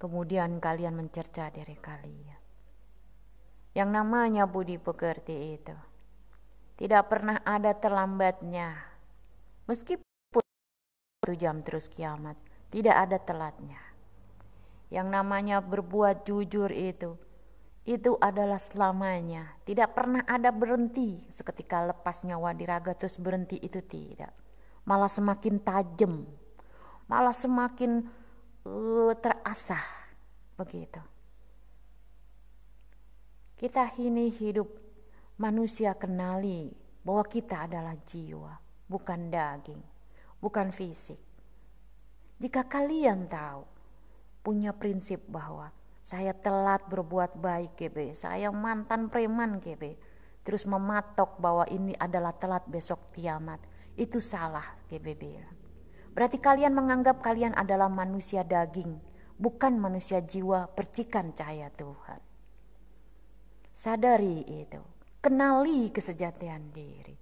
kemudian kalian mencerca diri kalian. Yang namanya budi pekerti itu tidak pernah ada terlambatnya. Meskipun satu jam terus kiamat, tidak ada telatnya. Yang namanya berbuat jujur itu, itu adalah selamanya. Tidak pernah ada berhenti seketika lepas nyawa diraga terus berhenti itu tidak. Malah semakin tajam, malah semakin uh, terasah begitu. Kita ini hidup manusia kenali bahwa kita adalah jiwa, bukan daging, bukan fisik. Jika kalian tahu, punya prinsip bahwa saya telat berbuat baik GB, saya mantan preman GB, terus mematok bahwa ini adalah telat besok kiamat, itu salah GB bilang Berarti kalian menganggap kalian adalah manusia daging, bukan manusia jiwa percikan cahaya Tuhan. Sadari itu, kenali kesejatian diri,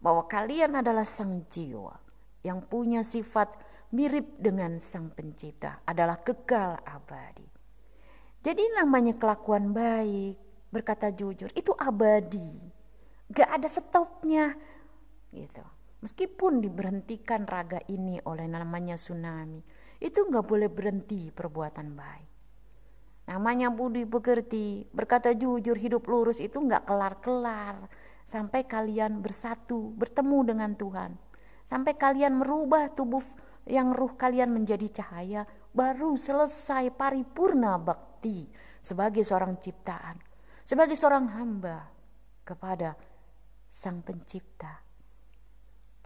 bahwa kalian adalah sang jiwa yang punya sifat mirip dengan sang pencipta, adalah kekal abadi. Jadi namanya kelakuan baik, berkata jujur, itu abadi. Gak ada stopnya gitu meskipun diberhentikan raga ini oleh namanya tsunami, itu nggak boleh berhenti perbuatan baik. Namanya budi pekerti, berkata jujur hidup lurus itu nggak kelar-kelar. Sampai kalian bersatu, bertemu dengan Tuhan. Sampai kalian merubah tubuh yang ruh kalian menjadi cahaya, baru selesai paripurna bakti sebagai seorang ciptaan, sebagai seorang hamba kepada Sang Pencipta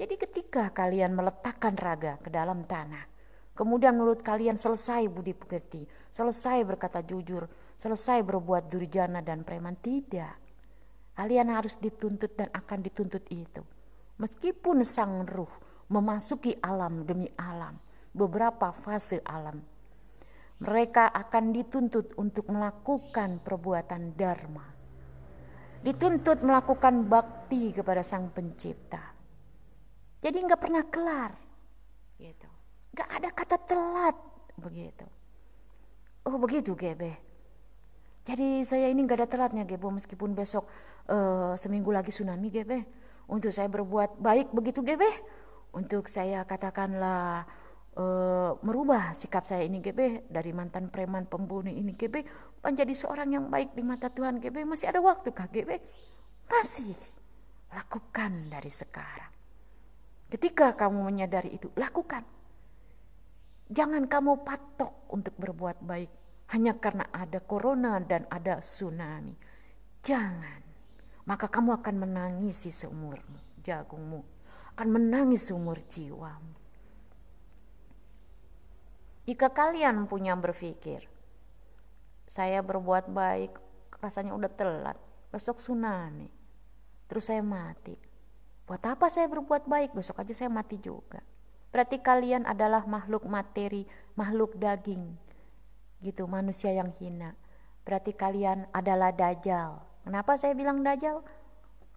jadi ketika kalian meletakkan raga ke dalam tanah, kemudian menurut kalian selesai budi pekerti, selesai berkata jujur, selesai berbuat durjana dan preman, tidak. Kalian harus dituntut dan akan dituntut itu. Meskipun sang ruh memasuki alam demi alam, beberapa fase alam, mereka akan dituntut untuk melakukan perbuatan dharma. Dituntut melakukan bakti kepada Sang Pencipta. Jadi nggak pernah kelar. Gitu. Nggak ada kata telat begitu. Oh begitu Gebe. Jadi saya ini nggak ada telatnya Gebe meskipun besok uh, seminggu lagi tsunami Gebe. Untuk saya berbuat baik begitu Gebe. Untuk saya katakanlah uh, merubah sikap saya ini Gebe dari mantan preman pembunuh ini Gebe menjadi seorang yang baik di mata Tuhan Gebe masih ada waktu kah Gebe masih lakukan dari sekarang. Ketika kamu menyadari itu, lakukan. Jangan kamu patok untuk berbuat baik hanya karena ada corona dan ada tsunami. Jangan. Maka kamu akan menangisi seumurmu, jagungmu. Akan menangis seumur jiwamu. Jika kalian punya berpikir, saya berbuat baik, rasanya udah telat, besok tsunami, terus saya mati. Buat apa saya berbuat baik? Besok aja saya mati juga. Berarti kalian adalah makhluk materi, makhluk daging. Gitu, manusia yang hina. Berarti kalian adalah dajjal. Kenapa saya bilang dajjal?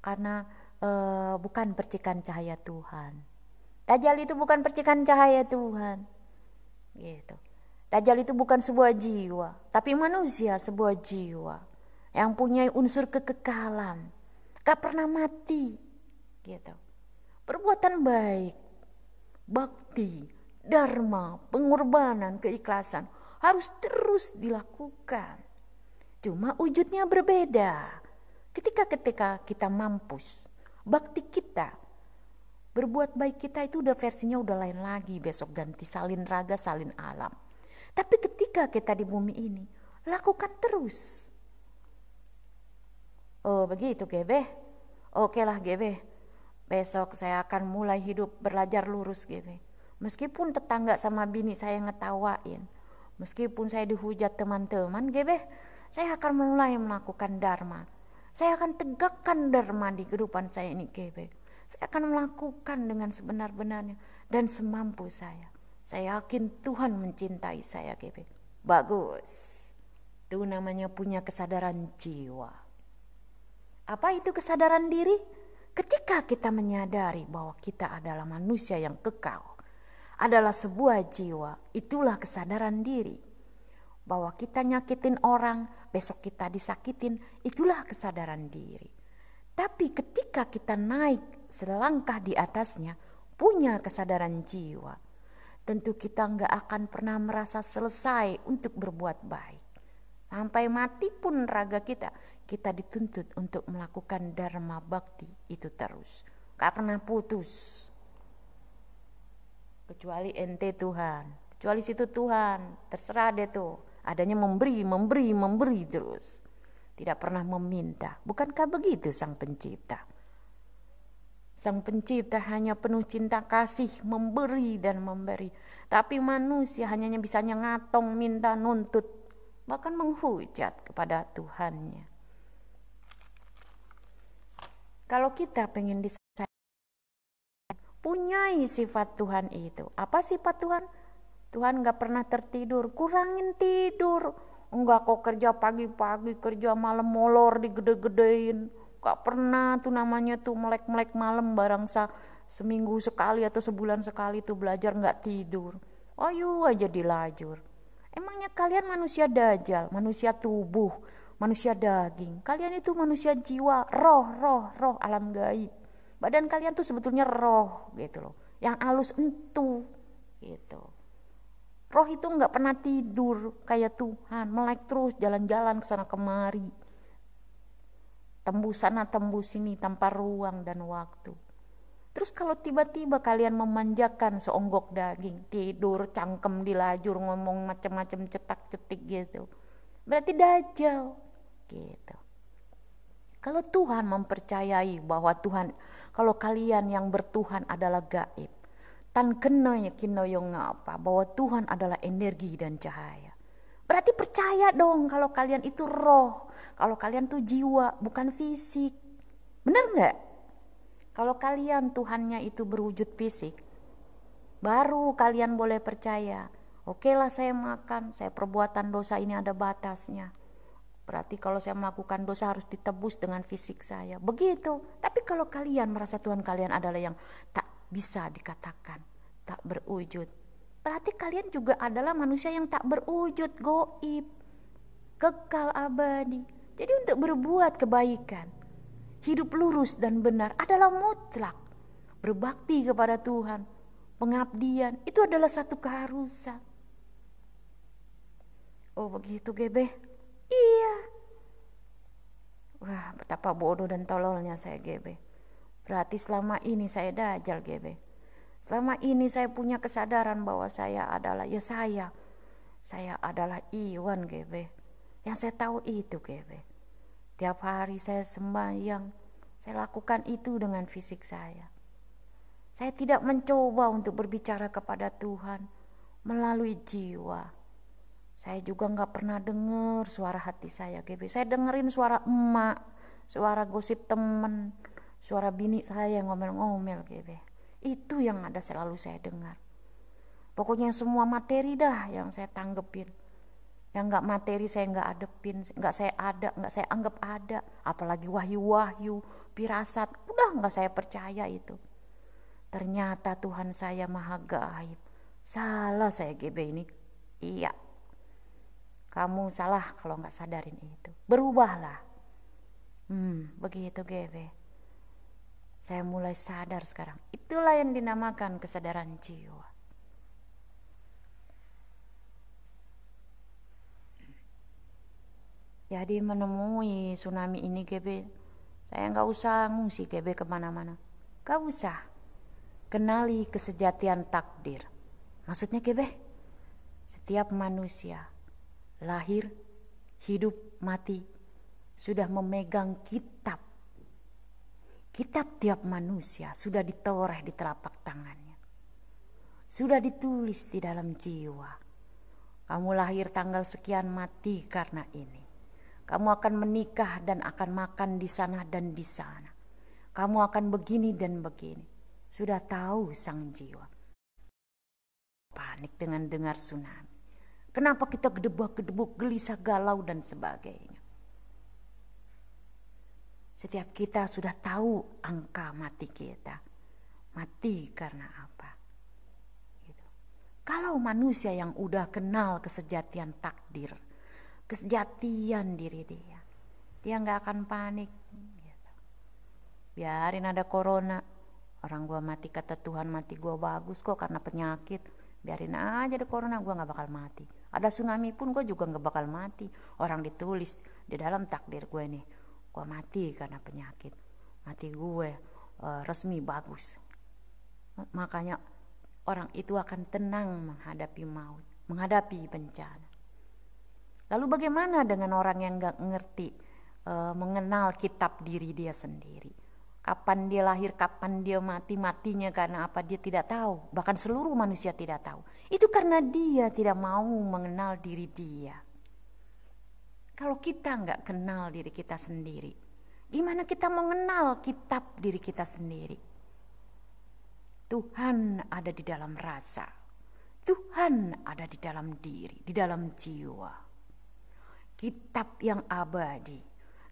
Karena e, bukan percikan cahaya Tuhan. Dajjal itu bukan percikan cahaya Tuhan. Gitu. Dajjal itu bukan sebuah jiwa, tapi manusia sebuah jiwa yang punya unsur kekekalan. Gak pernah mati gitu perbuatan baik bakti dharma pengorbanan keikhlasan harus terus dilakukan cuma wujudnya berbeda ketika ketika kita mampus bakti kita berbuat baik kita itu udah versinya udah lain lagi besok ganti salin raga salin alam tapi ketika kita di bumi ini lakukan terus oh begitu Gebe. oke lah gebeh besok saya akan mulai hidup belajar lurus gitu meskipun tetangga sama bini saya ngetawain meskipun saya dihujat teman-teman gebeh saya akan mulai melakukan dharma saya akan tegakkan dharma di kehidupan saya ini gebeh saya akan melakukan dengan sebenar-benarnya dan semampu saya saya yakin Tuhan mencintai saya gebeh bagus itu namanya punya kesadaran jiwa apa itu kesadaran diri? Ketika kita menyadari bahwa kita adalah manusia yang kekal, adalah sebuah jiwa, itulah kesadaran diri. Bahwa kita nyakitin orang, besok kita disakitin, itulah kesadaran diri. Tapi ketika kita naik selangkah di atasnya, punya kesadaran jiwa, tentu kita nggak akan pernah merasa selesai untuk berbuat baik. Sampai mati pun raga kita, kita dituntut untuk melakukan dharma bakti itu terus. Gak pernah putus. Kecuali ente Tuhan, kecuali situ Tuhan, terserah deh tuh. Adanya memberi, memberi, memberi terus. Tidak pernah meminta. Bukankah begitu sang pencipta? Sang pencipta hanya penuh cinta kasih, memberi dan memberi. Tapi manusia hanya bisanya ngatong, minta, nuntut, bahkan menghujat kepada Tuhannya. Kalau kita pengen disayang, punyai sifat Tuhan itu. Apa sifat Tuhan? Tuhan gak pernah tertidur, kurangin tidur. Enggak kok kerja pagi-pagi, kerja malam molor digede-gedein. Gak pernah tuh namanya tuh melek-melek malam barang sa seminggu sekali atau sebulan sekali tuh belajar gak tidur. Ayo aja dilajur. Emangnya kalian manusia dajal, manusia tubuh, manusia daging. Kalian itu manusia jiwa, roh, roh, roh alam gaib. Badan kalian tuh sebetulnya roh gitu loh. Yang halus entu gitu. Roh itu nggak pernah tidur kayak Tuhan, melek terus jalan-jalan ke sana kemari. Tembus sana, tembus sini tanpa ruang dan waktu. Terus kalau tiba-tiba kalian memanjakan seonggok daging, tidur, cangkem di lajur, ngomong macam-macam cetak-cetik gitu. Berarti dajjal gitu. Kalau Tuhan mempercayai bahwa Tuhan, kalau kalian yang bertuhan adalah gaib, tan kena kino yang apa bahwa Tuhan adalah energi dan cahaya. Berarti percaya dong kalau kalian itu roh, kalau kalian tuh jiwa, bukan fisik. Bener nggak? Kalau kalian Tuhannya itu berwujud fisik, baru kalian boleh percaya. Oke lah saya makan, saya perbuatan dosa ini ada batasnya. Berarti kalau saya melakukan dosa harus ditebus dengan fisik saya. Begitu. Tapi kalau kalian merasa Tuhan kalian adalah yang tak bisa dikatakan, tak berwujud. Berarti kalian juga adalah manusia yang tak berwujud, goib, kekal abadi. Jadi untuk berbuat kebaikan, hidup lurus dan benar adalah mutlak. Berbakti kepada Tuhan, pengabdian itu adalah satu keharusan. Oh begitu Gebe? Iya. Wah betapa bodoh dan tololnya saya Gebe. Berarti selama ini saya dajal Gebe. Selama ini saya punya kesadaran bahwa saya adalah ya saya. Saya adalah Iwan Gebe. Yang saya tahu itu Gebe. Tiap hari saya sembahyang, saya lakukan itu dengan fisik saya. Saya tidak mencoba untuk berbicara kepada Tuhan melalui jiwa. Saya juga nggak pernah dengar suara hati saya, GB. Saya dengerin suara emak, suara gosip temen, suara bini saya yang ngomel-ngomel, GB. Itu yang ada selalu saya dengar. Pokoknya semua materi dah yang saya tanggepin yang nggak materi saya nggak adepin nggak saya ada nggak saya anggap ada apalagi wahyu-wahyu pirasat udah nggak saya percaya itu ternyata Tuhan saya maha gaib salah saya GB ini iya kamu salah kalau nggak sadarin itu berubahlah hmm begitu GB saya mulai sadar sekarang itulah yang dinamakan kesadaran jiwa Jadi menemui tsunami ini GB, saya nggak usah ngungsi GB kemana-mana. Nggak usah. Kenali kesejatian takdir. Maksudnya GB, setiap manusia lahir, hidup, mati, sudah memegang kitab. Kitab tiap manusia sudah ditoreh di telapak tangannya. Sudah ditulis di dalam jiwa. Kamu lahir tanggal sekian mati karena ini. Kamu akan menikah dan akan makan di sana dan di sana. Kamu akan begini dan begini. Sudah tahu sang jiwa. Panik dengan dengar tsunami. Kenapa kita gedebuk gedebuk gelisah, galau, dan sebagainya. Setiap kita sudah tahu angka mati kita. Mati karena apa? Gitu. Kalau manusia yang udah kenal kesejatian takdir, kesejatian diri dia dia nggak akan panik gitu. biarin ada corona orang gua mati kata Tuhan mati gua bagus kok karena penyakit biarin aja ada corona gua nggak bakal mati ada tsunami pun gua juga nggak bakal mati orang ditulis di dalam takdir gue nih gua mati karena penyakit mati gue eh, resmi bagus makanya orang itu akan tenang menghadapi maut menghadapi bencana Lalu bagaimana dengan orang yang gak ngerti e, mengenal kitab diri dia sendiri? Kapan dia lahir, kapan dia mati, matinya karena apa dia tidak tahu. Bahkan seluruh manusia tidak tahu. Itu karena dia tidak mau mengenal diri dia. Kalau kita nggak kenal diri kita sendiri, gimana kita mengenal kitab diri kita sendiri? Tuhan ada di dalam rasa. Tuhan ada di dalam diri, di dalam jiwa kitab yang abadi,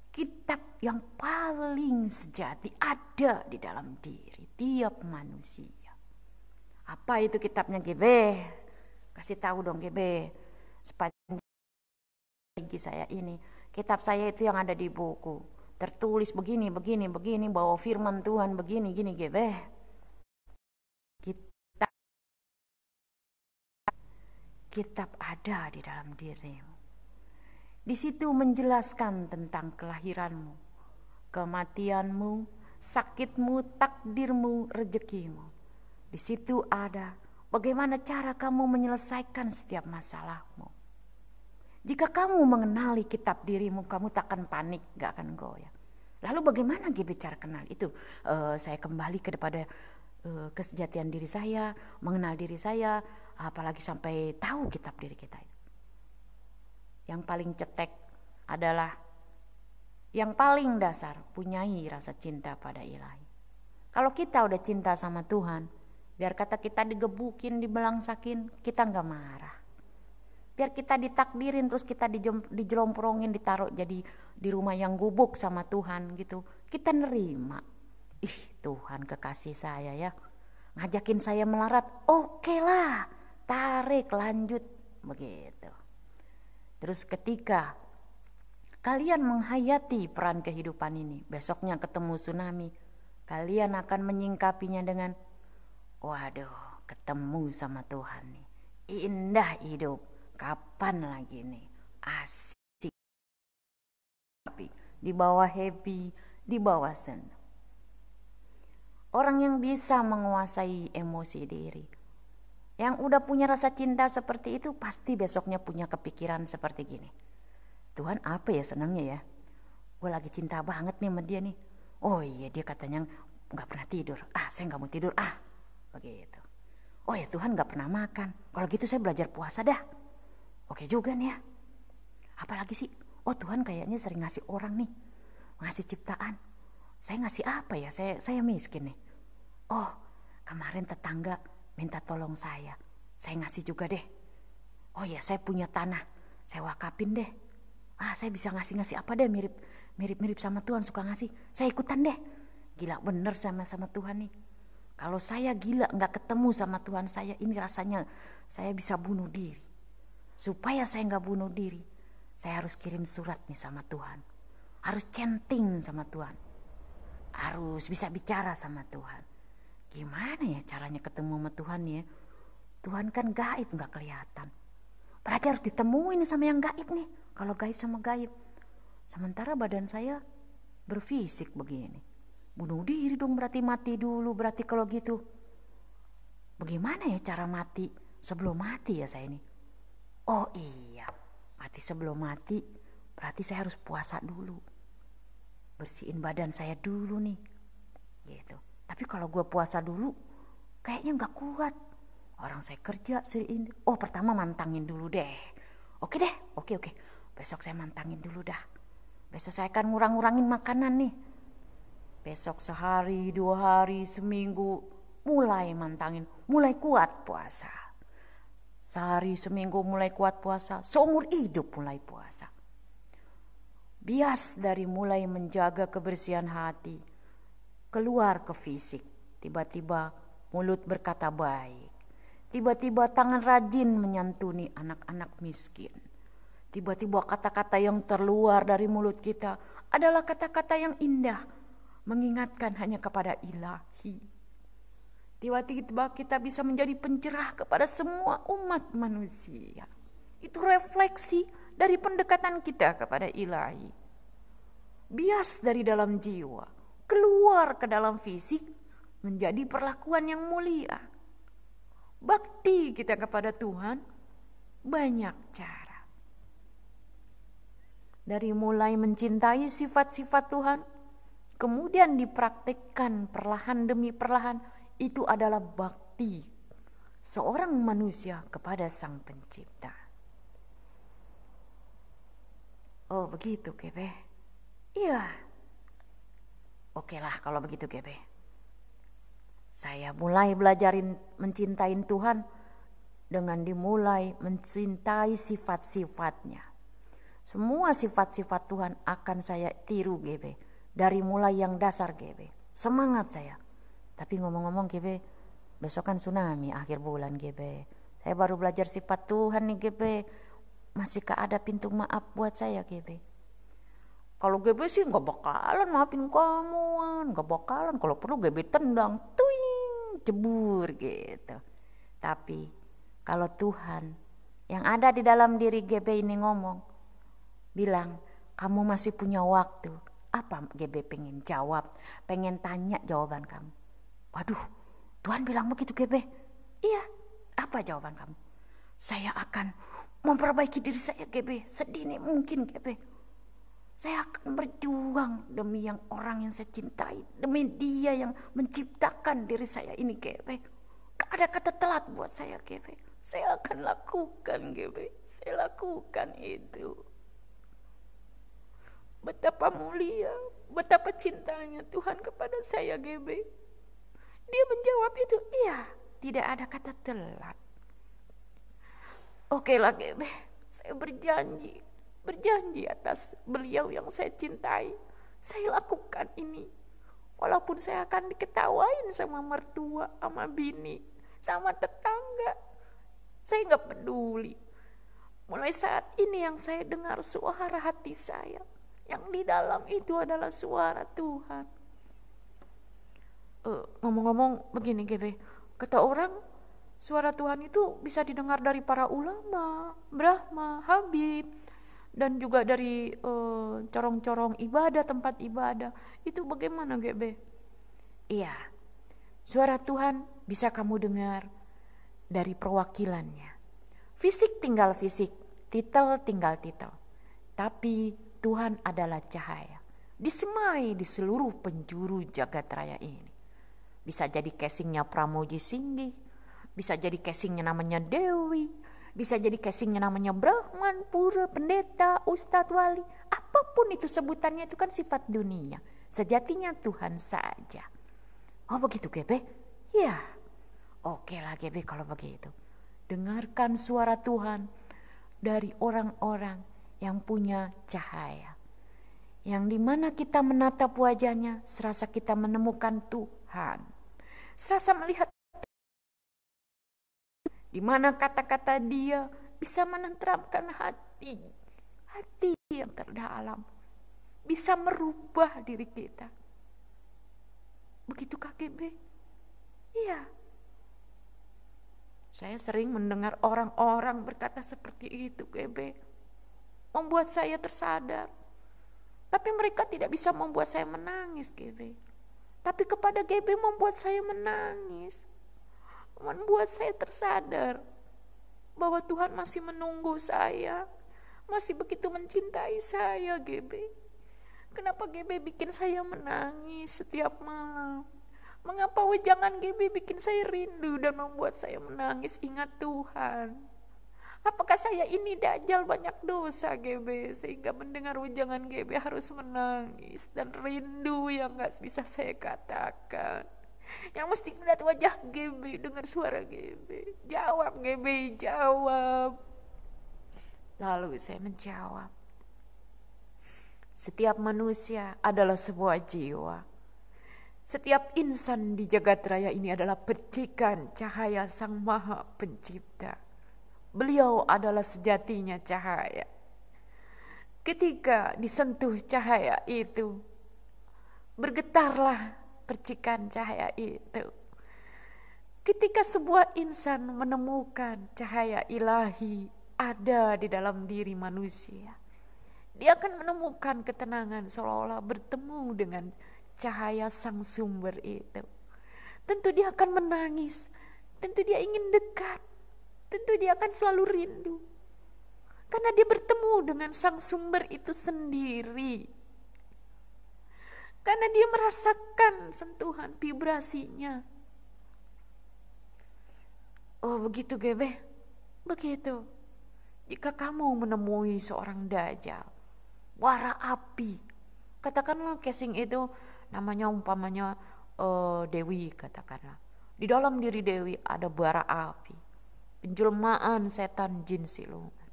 kitab yang paling sejati ada di dalam diri tiap manusia. Apa itu kitabnya GB? Kasih tahu dong GB. Sepanjang gigi saya ini, kitab saya itu yang ada di buku. Tertulis begini, begini, begini, bahwa firman Tuhan begini, gini GB. Kitab, kitab ada di dalam dirimu di situ menjelaskan tentang kelahiranmu, kematianmu, sakitmu, takdirmu, rejekimu. Di situ ada bagaimana cara kamu menyelesaikan setiap masalahmu. Jika kamu mengenali kitab dirimu, kamu tak akan panik, gak akan goyah. Lalu bagaimana bicara kenal itu? Uh, saya kembali kepada uh, kesejatian diri saya, mengenal diri saya, apalagi sampai tahu kitab diri kita itu. Yang paling cetek adalah yang paling dasar punyai rasa cinta pada ilahi. Kalau kita udah cinta sama Tuhan, biar kata kita digebukin, dibelangsakin, kita nggak marah. Biar kita ditakdirin terus kita dijelomprongin, ditaruh jadi di rumah yang gubuk sama Tuhan gitu. Kita nerima. Ih Tuhan kekasih saya ya, ngajakin saya melarat, oke okay lah, tarik lanjut begitu. Terus ketika kalian menghayati peran kehidupan ini, besoknya ketemu tsunami, kalian akan menyingkapinya dengan waduh, ketemu sama Tuhan nih. Indah hidup. Kapan lagi nih? Asik. Tapi di bawah happy, di bawah senang. Orang yang bisa menguasai emosi diri yang udah punya rasa cinta seperti itu pasti besoknya punya kepikiran seperti gini. Tuhan apa ya senangnya ya? Gue lagi cinta banget nih sama dia nih. Oh iya dia katanya nggak pernah tidur. Ah saya nggak mau tidur. Ah begitu. Oh ya Tuhan nggak pernah makan. Kalau gitu saya belajar puasa dah. Oke juga nih ya. Apalagi sih? Oh Tuhan kayaknya sering ngasih orang nih. Ngasih ciptaan. Saya ngasih apa ya? Saya saya miskin nih. Oh kemarin tetangga minta tolong saya. Saya ngasih juga deh. Oh ya, saya punya tanah. Saya wakapin deh. Ah, saya bisa ngasih-ngasih apa deh mirip mirip-mirip sama Tuhan suka ngasih. Saya ikutan deh. Gila bener sama sama Tuhan nih. Kalau saya gila nggak ketemu sama Tuhan saya ini rasanya saya bisa bunuh diri. Supaya saya nggak bunuh diri, saya harus kirim surat nih sama Tuhan. Harus centing sama Tuhan. Harus bisa bicara sama Tuhan gimana ya caranya ketemu sama Tuhan ya Tuhan kan gaib nggak kelihatan berarti harus ditemuin sama yang gaib nih kalau gaib sama gaib sementara badan saya berfisik begini bunuh diri dong berarti mati dulu berarti kalau gitu bagaimana ya cara mati sebelum mati ya saya ini oh iya mati sebelum mati berarti saya harus puasa dulu bersihin badan saya dulu nih gitu tapi kalau gue puasa dulu, kayaknya nggak kuat. Orang saya kerja, sih ini. Oh pertama mantangin dulu deh. Oke deh, oke oke. Besok saya mantangin dulu dah. Besok saya akan ngurang-ngurangin makanan nih. Besok sehari, dua hari, seminggu. Mulai mantangin, mulai kuat puasa. Sehari, seminggu mulai kuat puasa. Seumur hidup mulai puasa. Bias dari mulai menjaga kebersihan hati keluar ke fisik. Tiba-tiba mulut berkata baik. Tiba-tiba tangan rajin menyantuni anak-anak miskin. Tiba-tiba kata-kata yang terluar dari mulut kita adalah kata-kata yang indah, mengingatkan hanya kepada ilahi. Tiba-tiba kita bisa menjadi pencerah kepada semua umat manusia. Itu refleksi dari pendekatan kita kepada ilahi. Bias dari dalam jiwa keluar ke dalam fisik menjadi perlakuan yang mulia. Bakti kita kepada Tuhan banyak cara. Dari mulai mencintai sifat-sifat Tuhan, kemudian dipraktikkan perlahan demi perlahan, itu adalah bakti seorang manusia kepada Sang Pencipta. Oh, begitu, Kebe. Iya. Oke lah kalau begitu GB. Saya mulai belajarin mencintai Tuhan dengan dimulai mencintai sifat-sifatnya. Semua sifat-sifat Tuhan akan saya tiru GB. Dari mulai yang dasar GB. Semangat saya. Tapi ngomong-ngomong GB, besok kan tsunami akhir bulan GB. Saya baru belajar sifat Tuhan nih GB. Masihkah ada pintu maaf buat saya GB? Kalau GB sih nggak bakalan maafin kamu, nggak bakalan. Kalau perlu GB tendang, tuing, cebur gitu. Tapi kalau Tuhan yang ada di dalam diri GB ini ngomong, bilang, kamu masih punya waktu. Apa GB pengen jawab, pengen tanya jawaban kamu. Waduh, Tuhan bilang begitu GB. Iya, apa jawaban kamu? Saya akan memperbaiki diri saya GB. Sedini mungkin GB saya akan berjuang demi yang orang yang saya cintai, demi dia yang menciptakan diri saya ini, GB. Gak ada kata telat buat saya, GB. Saya akan lakukan, GB. Saya lakukan itu. Betapa mulia, betapa cintanya Tuhan kepada saya, GB. Dia menjawab itu, iya, tidak ada kata telat. Oke lah, GB. Saya berjanji berjanji atas beliau yang saya cintai. Saya lakukan ini, walaupun saya akan diketawain sama mertua, sama bini, sama tetangga. Saya nggak peduli. Mulai saat ini yang saya dengar suara hati saya, yang di dalam itu adalah suara Tuhan. Uh, ngomong-ngomong begini GB, kata orang suara Tuhan itu bisa didengar dari para ulama, Brahma, Habib, dan juga dari eh, corong-corong uh, ibadah tempat ibadah itu bagaimana GB? Iya, suara Tuhan bisa kamu dengar dari perwakilannya. Fisik tinggal fisik, titel tinggal titel. Tapi Tuhan adalah cahaya. Disemai di seluruh penjuru jagat raya ini. Bisa jadi casingnya Pramoji Singgi, bisa jadi casingnya namanya Dewi, bisa jadi casingnya namanya Brahman, Pura, Pendeta, Ustadz, Wali, apapun itu sebutannya itu kan sifat dunia. Sejatinya Tuhan saja. Oh begitu Gebe? Ya, oke lah Gebe kalau begitu. Dengarkan suara Tuhan dari orang-orang yang punya cahaya. Yang dimana kita menatap wajahnya serasa kita menemukan Tuhan. Serasa melihat di mana kata-kata dia bisa menenteramkan hati, hati yang terdalam, bisa merubah diri kita. Begitu kakek KGB? Iya. Saya sering mendengar orang-orang berkata seperti itu, KB. Membuat saya tersadar. Tapi mereka tidak bisa membuat saya menangis, GB. Tapi kepada GB membuat saya menangis membuat saya tersadar bahwa Tuhan masih menunggu saya, masih begitu mencintai saya, GB. Kenapa GB bikin saya menangis setiap malam? Mengapa wejangan GB bikin saya rindu dan membuat saya menangis ingat Tuhan? Apakah saya ini dajal banyak dosa GB sehingga mendengar wejangan GB harus menangis dan rindu yang gak bisa saya katakan? yang mesti melihat wajah GB dengar suara GB jawab GB jawab lalu saya menjawab setiap manusia adalah sebuah jiwa setiap insan di jagat raya ini adalah percikan cahaya Sang Maha Pencipta. Beliau adalah sejatinya cahaya. Ketika disentuh cahaya itu, bergetarlah percikan cahaya itu. Ketika sebuah insan menemukan cahaya ilahi ada di dalam diri manusia, dia akan menemukan ketenangan seolah-olah bertemu dengan cahaya sang sumber itu. Tentu dia akan menangis, tentu dia ingin dekat, tentu dia akan selalu rindu. Karena dia bertemu dengan sang sumber itu sendiri karena dia merasakan sentuhan vibrasinya. Oh begitu Gebe, begitu. Jika kamu menemui seorang dajjal, wara api, katakanlah casing itu namanya umpamanya uh, Dewi katakanlah. Di dalam diri Dewi ada bara api, penjelmaan setan jin siluman.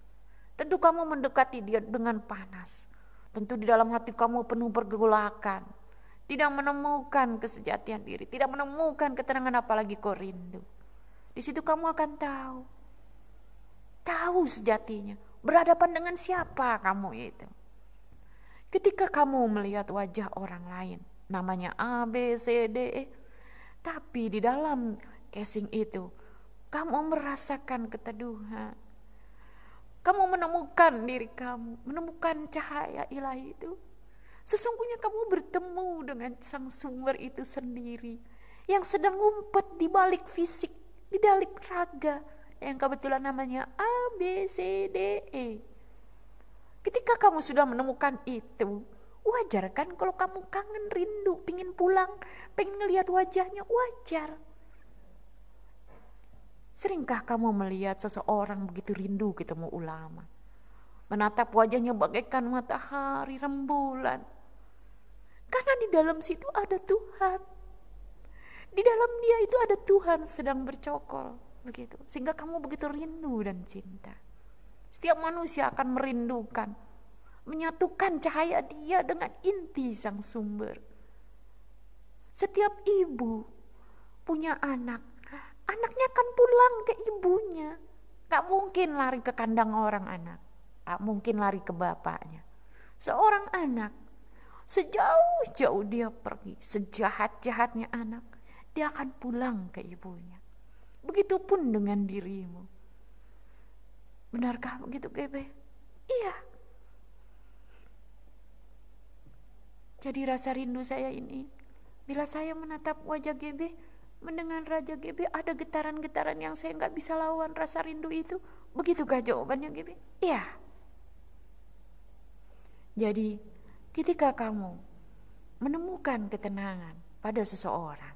Tentu kamu mendekati dia dengan panas. Tentu di dalam hati kamu penuh pergolakan tidak menemukan kesejatian diri, tidak menemukan ketenangan apalagi kau rindu. Di situ kamu akan tahu. Tahu sejatinya, berhadapan dengan siapa kamu itu. Ketika kamu melihat wajah orang lain, namanya A, B, C, D, E, tapi di dalam casing itu, kamu merasakan keteduhan. Kamu menemukan diri kamu, menemukan cahaya ilahi itu Sesungguhnya kamu bertemu dengan sang sumber itu sendiri yang sedang ngumpet di balik fisik, di balik raga yang kebetulan namanya A, B, C, D, E. Ketika kamu sudah menemukan itu, wajar kan kalau kamu kangen, rindu, pingin pulang, pengen ngelihat wajahnya, wajar. Seringkah kamu melihat seseorang begitu rindu ketemu ulama? Menatap wajahnya bagaikan matahari rembulan. Karena di dalam situ ada Tuhan. Di dalam dia itu ada Tuhan sedang bercokol begitu. Sehingga kamu begitu rindu dan cinta. Setiap manusia akan merindukan menyatukan cahaya dia dengan inti sang sumber. Setiap ibu punya anak, anaknya akan pulang ke ibunya. Gak mungkin lari ke kandang orang anak, gak mungkin lari ke bapaknya. Seorang anak Sejauh-jauh dia pergi, sejahat-jahatnya anak, dia akan pulang ke ibunya. Begitupun dengan dirimu. Benarkah begitu, Gebe? Iya. Jadi rasa rindu saya ini, bila saya menatap wajah Gebe, mendengar Raja Gebe, ada getaran-getaran yang saya nggak bisa lawan rasa rindu itu. Begitukah jawabannya Gebe? Iya. Jadi, Ketika kamu menemukan ketenangan pada seseorang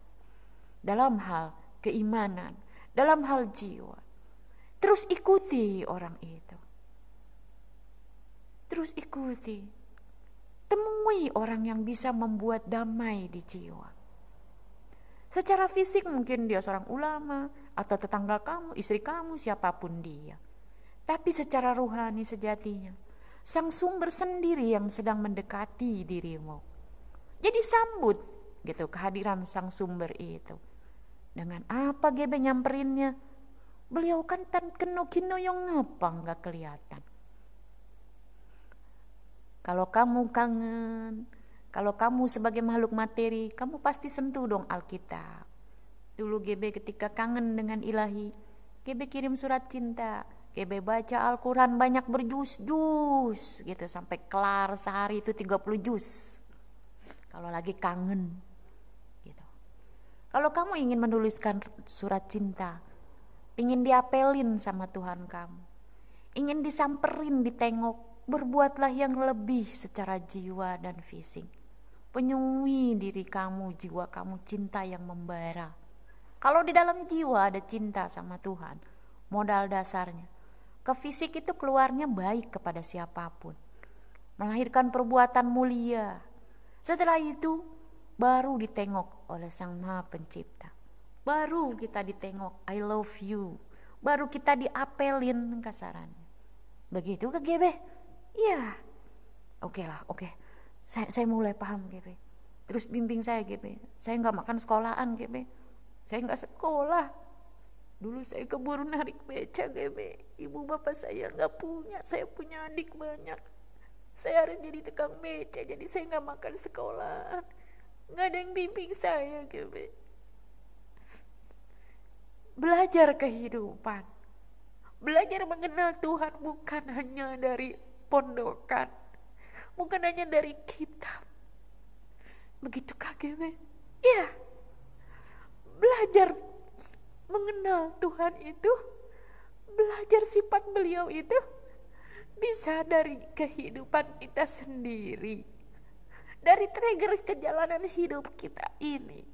dalam hal keimanan, dalam hal jiwa, terus ikuti orang itu. Terus ikuti, temui orang yang bisa membuat damai di jiwa. Secara fisik mungkin dia seorang ulama atau tetangga kamu, istri kamu, siapapun dia. Tapi secara rohani sejatinya, sang sumber sendiri yang sedang mendekati dirimu. Jadi sambut gitu kehadiran sang sumber itu. Dengan apa GB nyamperinnya? Beliau kan tan keno kino yang ngapa nggak kelihatan. Kalau kamu kangen, kalau kamu sebagai makhluk materi, kamu pasti sentuh dong Alkitab. Dulu GB ketika kangen dengan ilahi, GB kirim surat cinta, Ebe baca Al-Quran banyak berjus-jus gitu sampai kelar sehari itu 30 jus kalau lagi kangen gitu. kalau kamu ingin menuliskan surat cinta ingin diapelin sama Tuhan kamu ingin disamperin ditengok berbuatlah yang lebih secara jiwa dan fisik penyungi diri kamu jiwa kamu cinta yang membara kalau di dalam jiwa ada cinta sama Tuhan modal dasarnya ke fisik itu keluarnya baik kepada siapapun. Melahirkan perbuatan mulia. Setelah itu baru ditengok oleh Sang Maha Pencipta. Baru kita ditengok, I love you. Baru kita diapelin kasarannya. Begitu ke GB? Iya. Oke okay lah, oke. Okay. Saya, saya mulai paham GB. Terus bimbing saya GB. Saya nggak makan sekolahan GB. Saya nggak sekolah Dulu saya keburu narik beca, Gebe. Ibu bapak saya nggak punya, saya punya adik banyak. Saya harus jadi tukang beca, jadi saya nggak makan sekolah Nggak ada yang bimbing saya, Gebe. Belajar kehidupan. Belajar mengenal Tuhan bukan hanya dari pondokan. Bukan hanya dari kitab. Begitu KGB. Iya. Belajar mengenal Tuhan itu, belajar sifat beliau itu bisa dari kehidupan kita sendiri, dari trigger kejalanan hidup kita ini.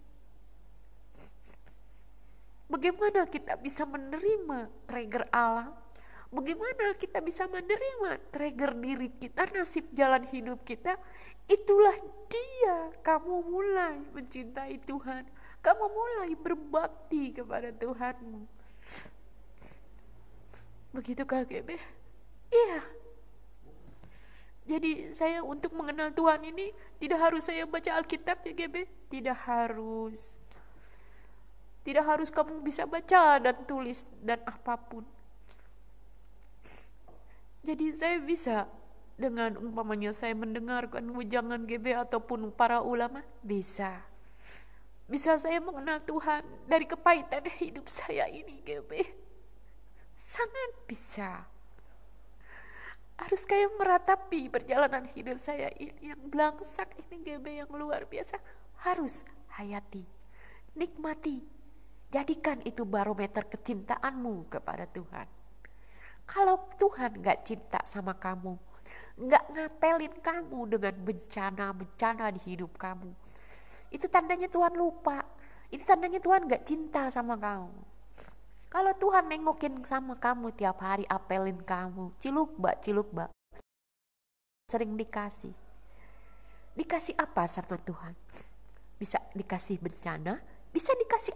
Bagaimana kita bisa menerima trigger Allah? Bagaimana kita bisa menerima trigger diri kita, nasib jalan hidup kita? Itulah dia kamu mulai mencintai Tuhan kamu mulai berbakti kepada Tuhanmu. Begitu kakek Beh. Iya. Jadi saya untuk mengenal Tuhan ini tidak harus saya baca Alkitab ya GB, tidak harus. Tidak harus kamu bisa baca dan tulis dan apapun. Jadi saya bisa dengan umpamanya saya mendengarkan jangan GB ataupun para ulama bisa bisa saya mengenal Tuhan dari kepahitan hidup saya ini, GB. Sangat bisa. Harus kayak meratapi perjalanan hidup saya ini yang belangsak ini, GB, yang luar biasa. Harus hayati, nikmati, jadikan itu barometer kecintaanmu kepada Tuhan. Kalau Tuhan gak cinta sama kamu, gak ngapelin kamu dengan bencana-bencana di hidup kamu, itu tandanya Tuhan lupa itu tandanya Tuhan gak cinta sama kamu kalau Tuhan nengokin sama kamu tiap hari apelin kamu ciluk bak ciluk bak sering dikasih dikasih apa sama Tuhan bisa dikasih bencana bisa dikasih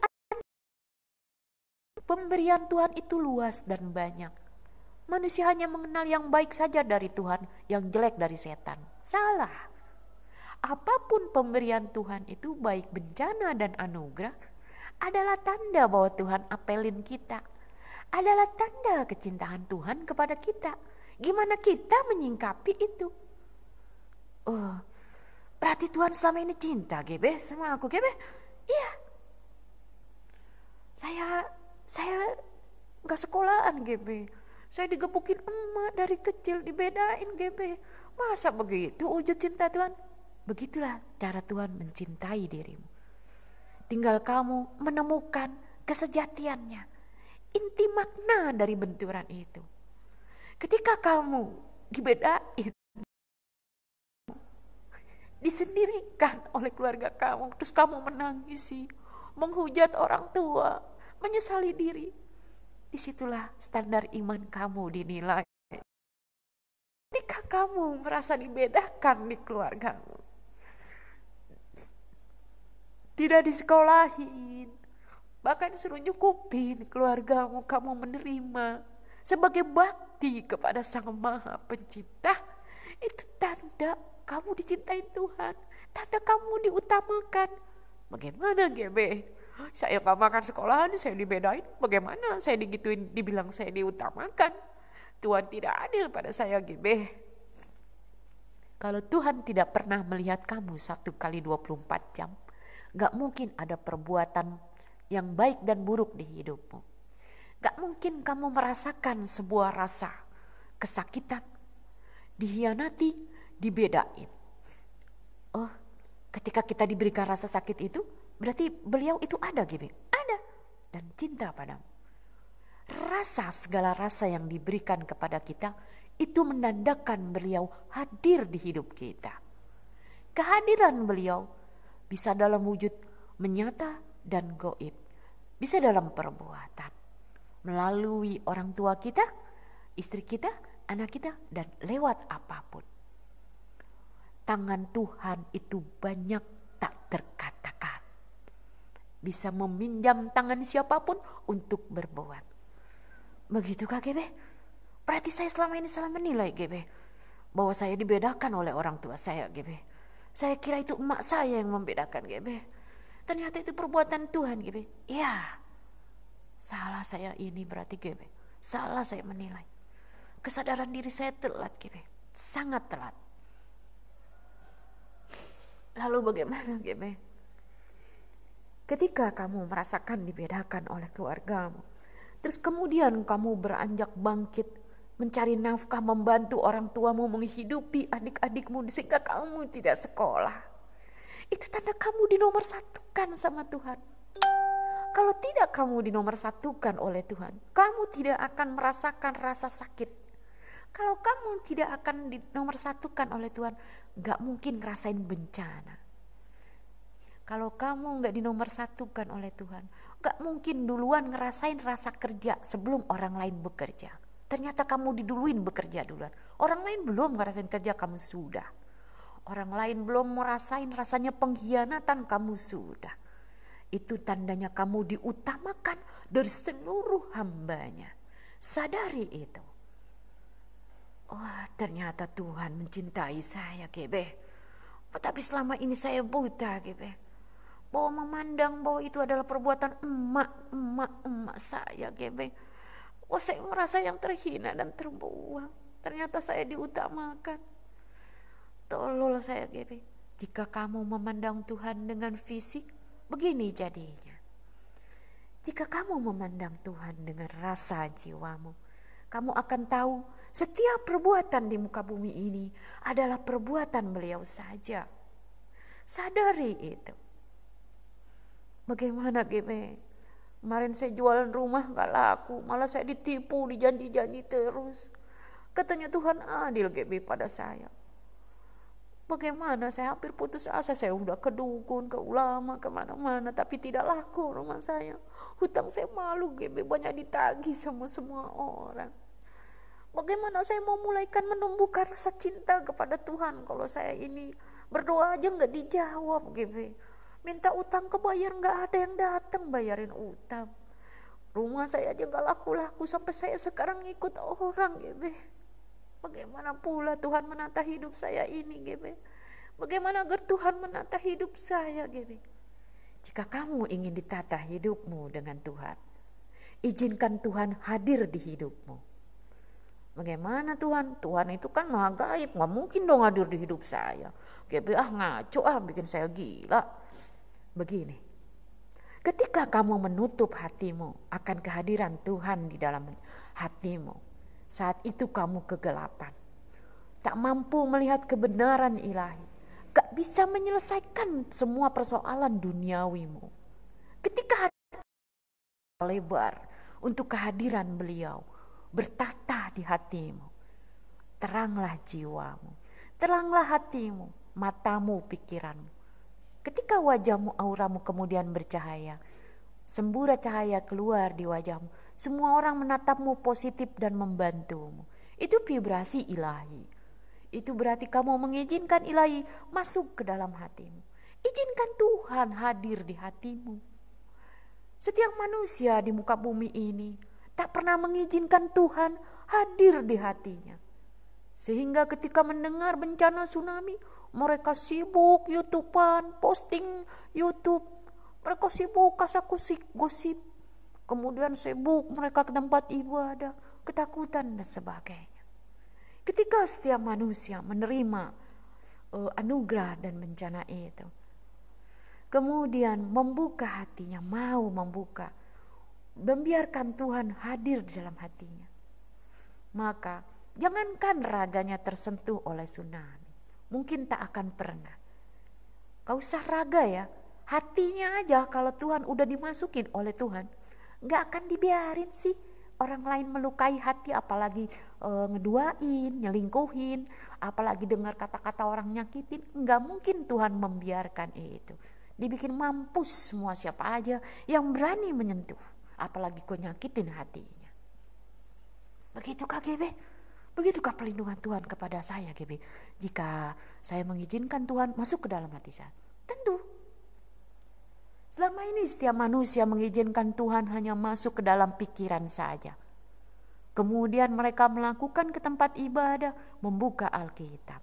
pemberian Tuhan itu luas dan banyak manusia hanya mengenal yang baik saja dari Tuhan yang jelek dari setan salah apapun pemberian Tuhan itu baik bencana dan anugerah adalah tanda bahwa Tuhan apelin kita. Adalah tanda kecintaan Tuhan kepada kita. Gimana kita menyingkapi itu? Oh, berarti Tuhan selama ini cinta Gebe sama aku Gebe? Iya. Saya saya nggak sekolahan Gebe. Saya digebukin emak dari kecil dibedain Gebe. Masa begitu wujud cinta Tuhan? Begitulah cara Tuhan mencintai dirimu. Tinggal kamu menemukan kesejatiannya, inti makna dari benturan itu. Ketika kamu dibedain, disendirikan oleh keluarga kamu, terus kamu menangisi, menghujat orang tua, menyesali diri, disitulah standar iman kamu dinilai. Ketika kamu merasa dibedakan di keluargamu, tidak disekolahin, bahkan suruh nyukupin keluargamu kamu menerima sebagai bakti kepada Sang Maha Pencipta, itu tanda kamu dicintai Tuhan, tanda kamu diutamakan. Bagaimana GB? Saya gak makan sekolahan, saya dibedain. Bagaimana saya digituin, dibilang saya diutamakan. Tuhan tidak adil pada saya GB. Kalau Tuhan tidak pernah melihat kamu satu kali 24 jam, Gak mungkin ada perbuatan yang baik dan buruk di hidupmu. Gak mungkin kamu merasakan sebuah rasa kesakitan, dihianati, dibedain. Oh, ketika kita diberikan rasa sakit itu, berarti beliau itu ada gini, ada dan cinta padamu. Rasa segala rasa yang diberikan kepada kita itu menandakan beliau hadir di hidup kita. Kehadiran beliau bisa dalam wujud menyata dan goib, bisa dalam perbuatan, melalui orang tua kita, istri kita, anak kita, dan lewat apapun. Tangan Tuhan itu banyak tak terkatakan. Bisa meminjam tangan siapapun untuk berbuat. Begitu Kak GB? Berarti saya selama ini salah menilai GB. Bahwa saya dibedakan oleh orang tua saya GB saya kira itu emak saya yang membedakan GB. Ternyata itu perbuatan Tuhan GB. Iya. Salah saya ini berarti GB. Salah saya menilai. Kesadaran diri saya telat GB. Sangat telat. Lalu bagaimana GB? Ketika kamu merasakan dibedakan oleh keluargamu, terus kemudian kamu beranjak bangkit mencari nafkah membantu orang tuamu menghidupi adik-adikmu sehingga kamu tidak sekolah. Itu tanda kamu dinomor satukan sama Tuhan. Kalau tidak kamu dinomor satukan oleh Tuhan, kamu tidak akan merasakan rasa sakit. Kalau kamu tidak akan dinomor satukan oleh Tuhan, gak mungkin ngerasain bencana. Kalau kamu nggak dinomor satukan oleh Tuhan, gak mungkin duluan ngerasain rasa kerja sebelum orang lain bekerja Ternyata kamu diduluin bekerja duluan. Orang lain belum ngerasain kerja, kamu sudah. Orang lain belum merasain rasanya pengkhianatan, kamu sudah. Itu tandanya kamu diutamakan dari seluruh hambanya. Sadari itu. Oh ternyata Tuhan mencintai saya Gebe. Oh, tapi selama ini saya buta Gebe. Bahwa memandang bahwa itu adalah perbuatan emak, emak, emak saya Gebe Wah, oh, saya merasa yang terhina dan terbuang. Ternyata saya diutamakan. Tolol saya gini. Jika kamu memandang Tuhan dengan fisik, begini jadinya. Jika kamu memandang Tuhan dengan rasa jiwamu, kamu akan tahu setiap perbuatan di muka bumi ini adalah perbuatan beliau saja. Sadari itu. Bagaimana Gemeng? Kemarin saya jualan rumah gak laku, malah saya ditipu, dijanji-janji terus. Katanya Tuhan adil GB pada saya. Bagaimana saya hampir putus asa, saya udah ke dukun, ke ulama, kemana-mana, tapi tidak laku rumah saya. Hutang saya malu GB, banyak ditagi sama semua orang. Bagaimana saya mau mulaikan menumbuhkan rasa cinta kepada Tuhan kalau saya ini berdoa aja nggak dijawab GB Minta utang kebayar nggak ada yang datang bayarin utang. Rumah saya aja nggak laku-laku sampai saya sekarang ngikut orang, gitu Bagaimana pula Tuhan menata hidup saya ini, gitu Bagaimana agar Tuhan menata hidup saya, gitu Jika kamu ingin ditata hidupmu dengan Tuhan, izinkan Tuhan hadir di hidupmu. Bagaimana Tuhan? Tuhan itu kan maha gaib, nggak mungkin dong hadir di hidup saya. Gebe ah ngaco ah bikin saya gila begini. Ketika kamu menutup hatimu akan kehadiran Tuhan di dalam hatimu, saat itu kamu kegelapan. Tak mampu melihat kebenaran ilahi. Gak bisa menyelesaikan semua persoalan duniawimu. Ketika hati lebar untuk kehadiran beliau, bertata di hatimu. Teranglah jiwamu, teranglah hatimu, matamu pikiranmu Ketika wajahmu, auramu kemudian bercahaya. Sembura cahaya keluar di wajahmu. Semua orang menatapmu positif dan membantumu. Itu vibrasi ilahi. Itu berarti kamu mengizinkan ilahi masuk ke dalam hatimu. Izinkan Tuhan hadir di hatimu. Setiap manusia di muka bumi ini tak pernah mengizinkan Tuhan hadir di hatinya. Sehingga ketika mendengar bencana tsunami, mereka sibuk youtuban posting youtube mereka sibuk kasak kusik gosip kemudian sibuk mereka ke tempat ibadah ketakutan dan sebagainya ketika setiap manusia menerima uh, anugerah dan bencana itu kemudian membuka hatinya mau membuka membiarkan Tuhan hadir di dalam hatinya maka jangankan raganya tersentuh oleh sunan mungkin tak akan pernah. Kau usah raga ya, hatinya aja kalau Tuhan udah dimasukin oleh Tuhan, nggak akan dibiarin sih orang lain melukai hati, apalagi e, ngeduain, nyelingkuhin, apalagi dengar kata-kata orang nyakitin, nggak mungkin Tuhan membiarkan itu. Dibikin mampus semua siapa aja yang berani menyentuh, apalagi kau nyakitin hatinya. Begitu KGB. Begitukah perlindungan Tuhan kepada saya, GB? Jika saya mengizinkan Tuhan masuk ke dalam hati saya. Tentu. Selama ini setiap manusia mengizinkan Tuhan hanya masuk ke dalam pikiran saja. Kemudian mereka melakukan ke tempat ibadah, membuka Alkitab.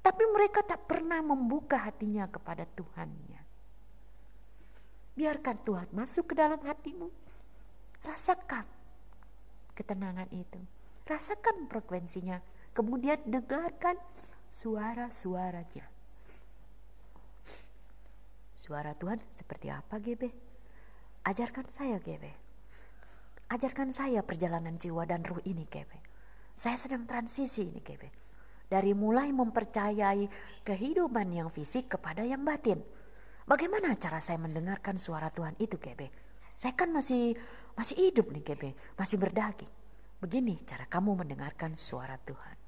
Tapi mereka tak pernah membuka hatinya kepada Tuhannya. Biarkan Tuhan masuk ke dalam hatimu. Rasakan ketenangan itu rasakan frekuensinya, kemudian dengarkan suara-suaranya. Suara Tuhan seperti apa, GB? Ajarkan saya, GB. Ajarkan saya perjalanan jiwa dan ruh ini, GB. Saya sedang transisi ini, GB. Dari mulai mempercayai kehidupan yang fisik kepada yang batin. Bagaimana cara saya mendengarkan suara Tuhan itu, GB? Saya kan masih masih hidup nih, GB. Masih berdaging. Begini cara kamu mendengarkan suara Tuhan.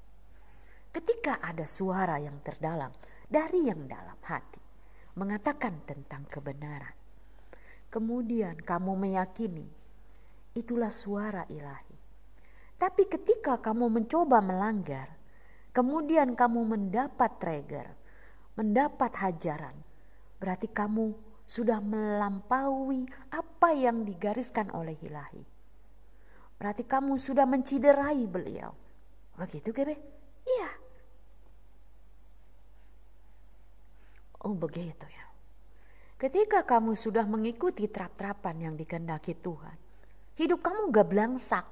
Ketika ada suara yang terdalam dari yang dalam hati mengatakan tentang kebenaran. Kemudian kamu meyakini itulah suara ilahi. Tapi ketika kamu mencoba melanggar, kemudian kamu mendapat trigger, mendapat hajaran, berarti kamu sudah melampaui apa yang digariskan oleh ilahi. Berarti kamu sudah menciderai beliau. Begitu, oh, Gebe? Iya. Oh, begitu ya. Ketika kamu sudah mengikuti trap-trapan yang dikendaki Tuhan, hidup kamu gak belangsak.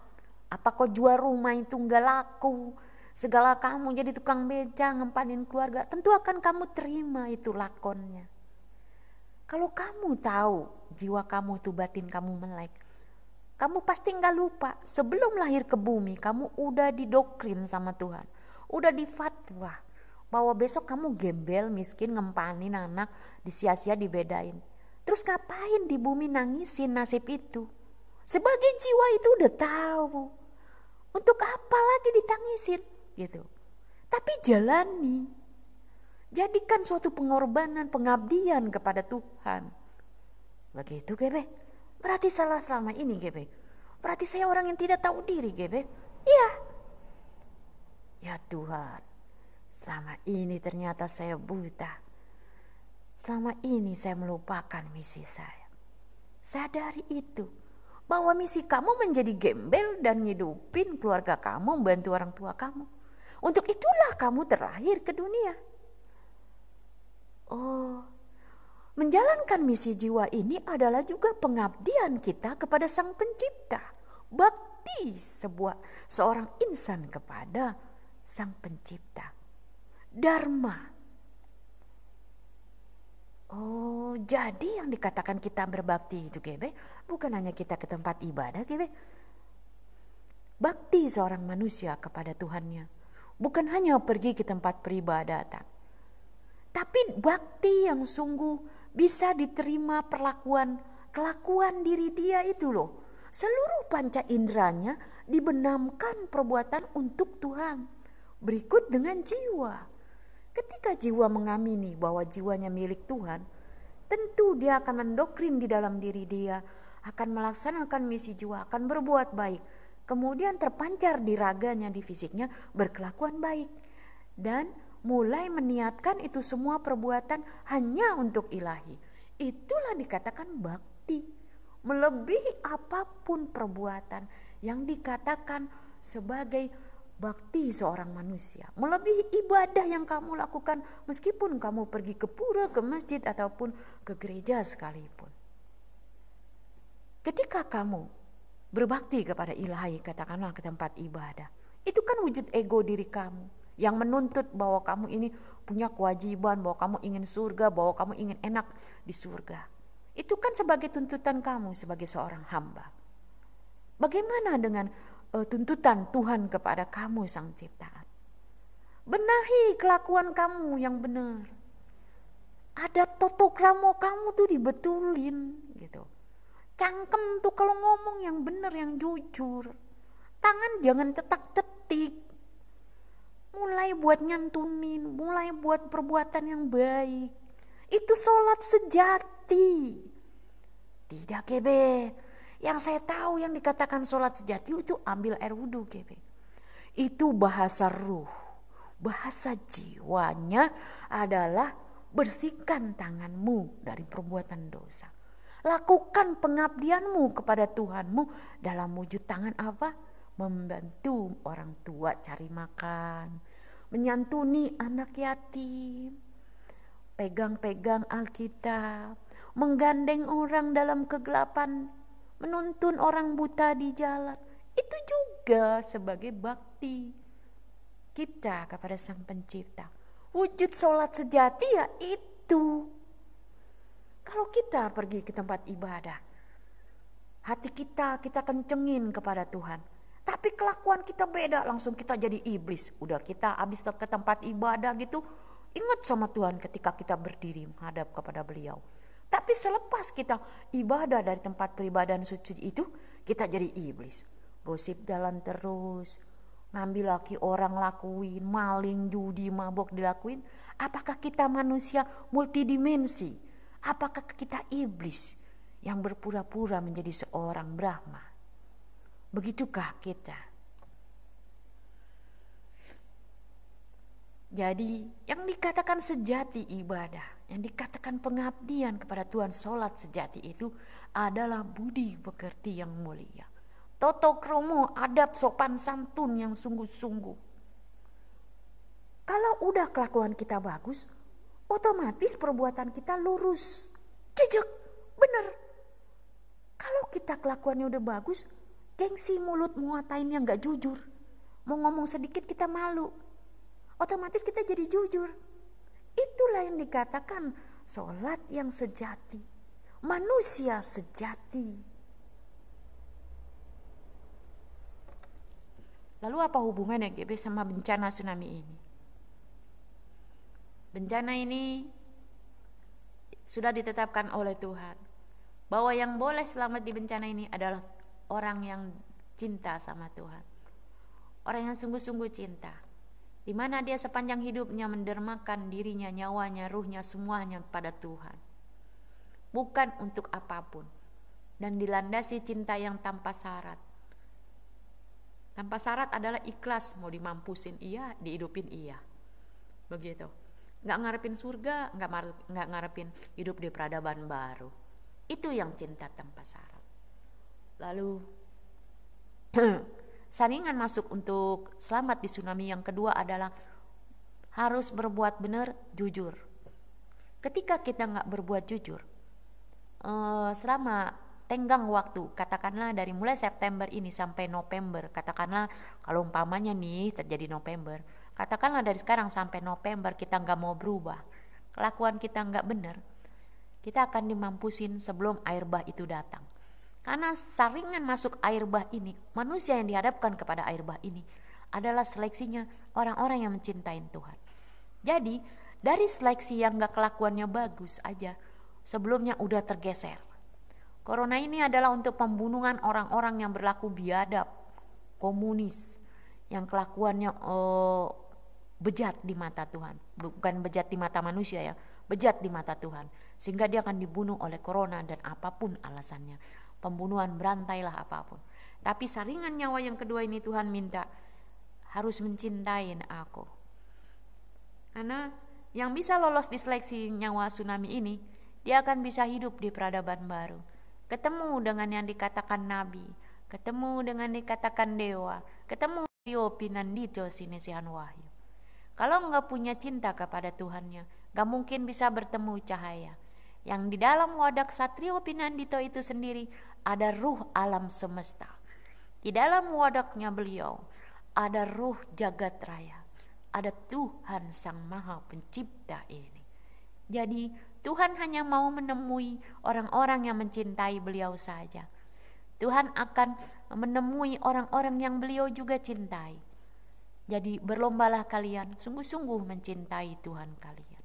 Apa kau jual rumah itu gak laku? Segala kamu jadi tukang beca, ngempanin keluarga, tentu akan kamu terima itu lakonnya. Kalau kamu tahu jiwa kamu itu batin kamu melek, kamu pasti nggak lupa, sebelum lahir ke bumi, kamu udah didoktrin sama Tuhan. Udah difatwa bahwa besok kamu gembel, miskin, ngempanin anak, disia-sia dibedain. Terus ngapain di bumi nangisin nasib itu? Sebagai jiwa itu udah tahu. Untuk apa lagi ditangisin? Gitu. Tapi jalani. Jadikan suatu pengorbanan, pengabdian kepada Tuhan. Begitu, Gebek. Berarti salah selama ini, GB. Berarti saya orang yang tidak tahu diri, GB. Iya. Ya Tuhan, selama ini ternyata saya buta. Selama ini saya melupakan misi saya. Sadari itu, bahwa misi kamu menjadi gembel dan nyidupin keluarga kamu, membantu orang tua kamu. Untuk itulah kamu terlahir ke dunia. Oh, Menjalankan misi jiwa ini adalah juga pengabdian kita kepada Sang Pencipta. Bakti sebuah seorang insan kepada Sang Pencipta. Dharma. Oh, jadi yang dikatakan kita berbakti itu Gebe, bukan hanya kita ke tempat ibadah Gebe. Bakti seorang manusia kepada Tuhannya. Bukan hanya pergi ke tempat peribadatan. Tapi bakti yang sungguh bisa diterima perlakuan kelakuan diri dia itu loh. Seluruh panca inderanya dibenamkan perbuatan untuk Tuhan. Berikut dengan jiwa. Ketika jiwa mengamini bahwa jiwanya milik Tuhan, tentu dia akan mendoktrin di dalam diri dia, akan melaksanakan misi jiwa, akan berbuat baik. Kemudian terpancar di raganya, di fisiknya berkelakuan baik. Dan mulai meniatkan itu semua perbuatan hanya untuk ilahi. Itulah dikatakan bakti, melebihi apapun perbuatan yang dikatakan sebagai bakti seorang manusia, melebihi ibadah yang kamu lakukan meskipun kamu pergi ke pura, ke masjid ataupun ke gereja sekalipun. Ketika kamu berbakti kepada ilahi, katakanlah ke tempat ibadah, itu kan wujud ego diri kamu yang menuntut bahwa kamu ini punya kewajiban, bahwa kamu ingin surga, bahwa kamu ingin enak di surga. Itu kan sebagai tuntutan kamu sebagai seorang hamba. Bagaimana dengan uh, tuntutan Tuhan kepada kamu sang ciptaan? Benahi kelakuan kamu yang benar. Ada totokramo kamu tuh dibetulin gitu. Cangkem tuh kalau ngomong yang benar yang jujur. Tangan jangan cetak-cetik mulai buat nyantunin, mulai buat perbuatan yang baik. Itu sholat sejati. Tidak GB. Yang saya tahu yang dikatakan sholat sejati itu ambil air wudhu GB. Itu bahasa ruh. Bahasa jiwanya adalah bersihkan tanganmu dari perbuatan dosa. Lakukan pengabdianmu kepada Tuhanmu dalam wujud tangan apa? membantu orang tua cari makan, menyantuni anak yatim, pegang-pegang Alkitab, menggandeng orang dalam kegelapan, menuntun orang buta di jalan. Itu juga sebagai bakti kita kepada Sang Pencipta. Wujud sholat sejati ya itu. Kalau kita pergi ke tempat ibadah, hati kita kita kencengin kepada Tuhan tapi kelakuan kita beda, langsung kita jadi iblis. Udah kita habis ke tempat ibadah gitu, ingat sama Tuhan ketika kita berdiri menghadap kepada beliau. Tapi selepas kita ibadah dari tempat peribadahan suci itu, kita jadi iblis. Gosip jalan terus, ngambil laki orang lakuin, maling, judi, mabok dilakuin. Apakah kita manusia multidimensi? Apakah kita iblis yang berpura-pura menjadi seorang Brahma? Begitukah kita? Jadi, yang dikatakan sejati ibadah, yang dikatakan pengabdian kepada Tuhan solat sejati itu adalah budi pekerti yang mulia. Toto kromo, adab sopan santun yang sungguh-sungguh. Kalau udah kelakuan kita bagus, otomatis perbuatan kita lurus. Jejak, bener. Kalau kita kelakuannya udah bagus, gengsi mulut ngatain yang gak jujur mau ngomong sedikit kita malu otomatis kita jadi jujur itulah yang dikatakan sholat yang sejati manusia sejati lalu apa hubungannya GB sama bencana tsunami ini bencana ini sudah ditetapkan oleh Tuhan bahwa yang boleh selamat di bencana ini adalah orang yang cinta sama Tuhan. Orang yang sungguh-sungguh cinta. Di mana dia sepanjang hidupnya mendermakan dirinya, nyawanya, ruhnya, semuanya pada Tuhan. Bukan untuk apapun. Dan dilandasi cinta yang tanpa syarat. Tanpa syarat adalah ikhlas. Mau dimampusin iya, dihidupin iya. Begitu. Nggak ngarepin surga, nggak, nggak ngarepin hidup di peradaban baru. Itu yang cinta tanpa syarat. Lalu saringan masuk untuk selamat di tsunami yang kedua adalah harus berbuat benar, jujur. Ketika kita nggak berbuat jujur, eh, selama tenggang waktu, katakanlah dari mulai September ini sampai November, katakanlah kalau umpamanya nih terjadi November, katakanlah dari sekarang sampai November kita nggak mau berubah, kelakuan kita nggak benar, kita akan dimampusin sebelum air bah itu datang. Karena saringan masuk air bah ini, manusia yang dihadapkan kepada air bah ini adalah seleksinya orang-orang yang mencintai Tuhan. Jadi, dari seleksi yang gak kelakuannya bagus aja, sebelumnya udah tergeser. Corona ini adalah untuk pembunuhan orang-orang yang berlaku biadab, komunis, yang kelakuannya oh, bejat di mata Tuhan. Bukan bejat di mata manusia ya, bejat di mata Tuhan. Sehingga dia akan dibunuh oleh corona dan apapun alasannya pembunuhan, berantailah apapun. Tapi saringan nyawa yang kedua ini Tuhan minta harus mencintain aku. Karena yang bisa lolos di seleksi nyawa tsunami ini, dia akan bisa hidup di peradaban baru. Ketemu dengan yang dikatakan nabi, ketemu dengan dikatakan dewa, ketemu Rio Pinandito si Wahyu. Kalau nggak punya cinta kepada Tuhannya, nggak mungkin bisa bertemu cahaya. Yang di dalam wadah Satrio Pinandito itu sendiri ada ruh alam semesta. Di dalam wadaknya beliau ada ruh jagat raya, ada Tuhan Sang Maha Pencipta ini. Jadi Tuhan hanya mau menemui orang-orang yang mencintai beliau saja. Tuhan akan menemui orang-orang yang beliau juga cintai. Jadi berlombalah kalian sungguh-sungguh mencintai Tuhan kalian.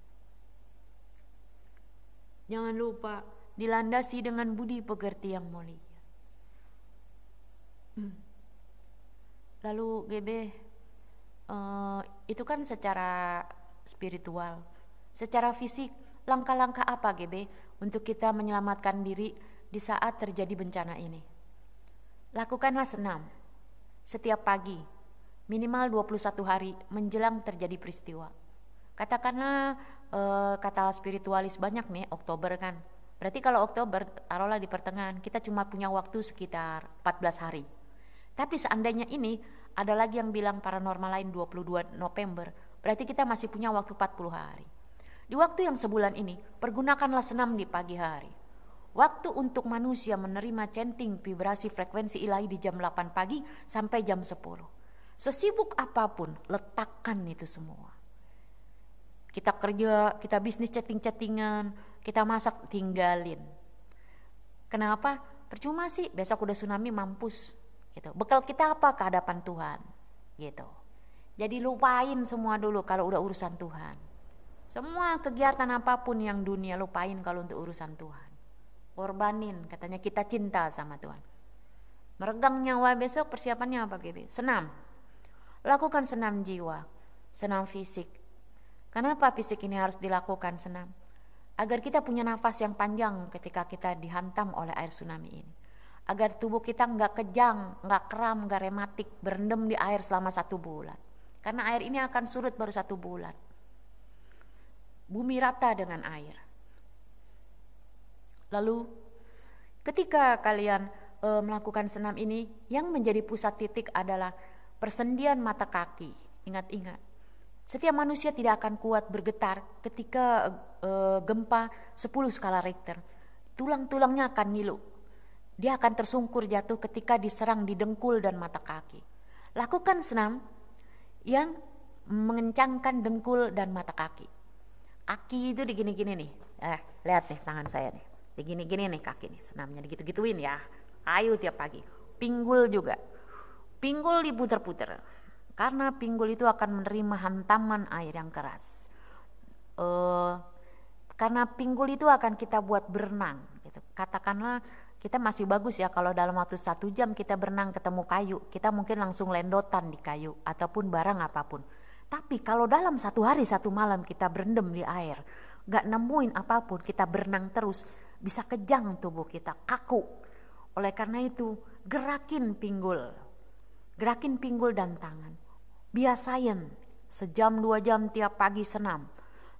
Jangan lupa dilandasi dengan budi pekerti yang mulia. Lalu GB uh, eh, itu kan secara spiritual, secara fisik langkah-langkah apa GB untuk kita menyelamatkan diri di saat terjadi bencana ini? Lakukanlah senam setiap pagi minimal 21 hari menjelang terjadi peristiwa. Katakanlah eh, kata spiritualis banyak nih Oktober kan Berarti kalau Oktober Arola di pertengahan kita cuma punya waktu sekitar 14 hari. Tapi seandainya ini ada lagi yang bilang paranormal lain 22 November, berarti kita masih punya waktu 40 hari. Di waktu yang sebulan ini, pergunakanlah senam di pagi hari. Waktu untuk manusia menerima centing vibrasi frekuensi ilahi di jam 8 pagi sampai jam 10. Sesibuk apapun, letakkan itu semua. Kita kerja, kita bisnis chatting-chattingan, kita masak tinggalin kenapa percuma sih besok udah tsunami mampus gitu bekal kita apa kehadapan Tuhan gitu jadi lupain semua dulu kalau udah urusan Tuhan semua kegiatan apapun yang dunia lupain kalau untuk urusan Tuhan korbanin katanya kita cinta sama Tuhan meregang nyawa besok persiapannya apa gitu senam lakukan senam jiwa senam fisik kenapa fisik ini harus dilakukan senam agar kita punya nafas yang panjang ketika kita dihantam oleh air tsunami ini. Agar tubuh kita nggak kejang, nggak kram, nggak rematik, berendam di air selama satu bulan. Karena air ini akan surut baru satu bulan. Bumi rata dengan air. Lalu ketika kalian e, melakukan senam ini, yang menjadi pusat titik adalah persendian mata kaki. Ingat-ingat, setiap manusia tidak akan kuat bergetar ketika e, gempa 10 skala Richter. Tulang-tulangnya akan ngilu. Dia akan tersungkur jatuh ketika diserang di dengkul dan mata kaki. Lakukan senam yang mengencangkan dengkul dan mata kaki. Kaki itu digini-gini nih. Eh, lihat nih tangan saya nih. Digini-gini nih kaki nih. Senamnya digitu-gituin ya. Ayo tiap pagi. Pinggul juga. Pinggul diputer-puter karena pinggul itu akan menerima hantaman air yang keras. E, karena pinggul itu akan kita buat berenang. Gitu. Katakanlah kita masih bagus ya kalau dalam waktu satu jam kita berenang ketemu kayu, kita mungkin langsung lendotan di kayu ataupun barang apapun. Tapi kalau dalam satu hari satu malam kita berendam di air, gak nemuin apapun, kita berenang terus, bisa kejang tubuh kita, kaku. Oleh karena itu, gerakin pinggul, gerakin pinggul dan tangan Biasain sejam dua jam tiap pagi senam.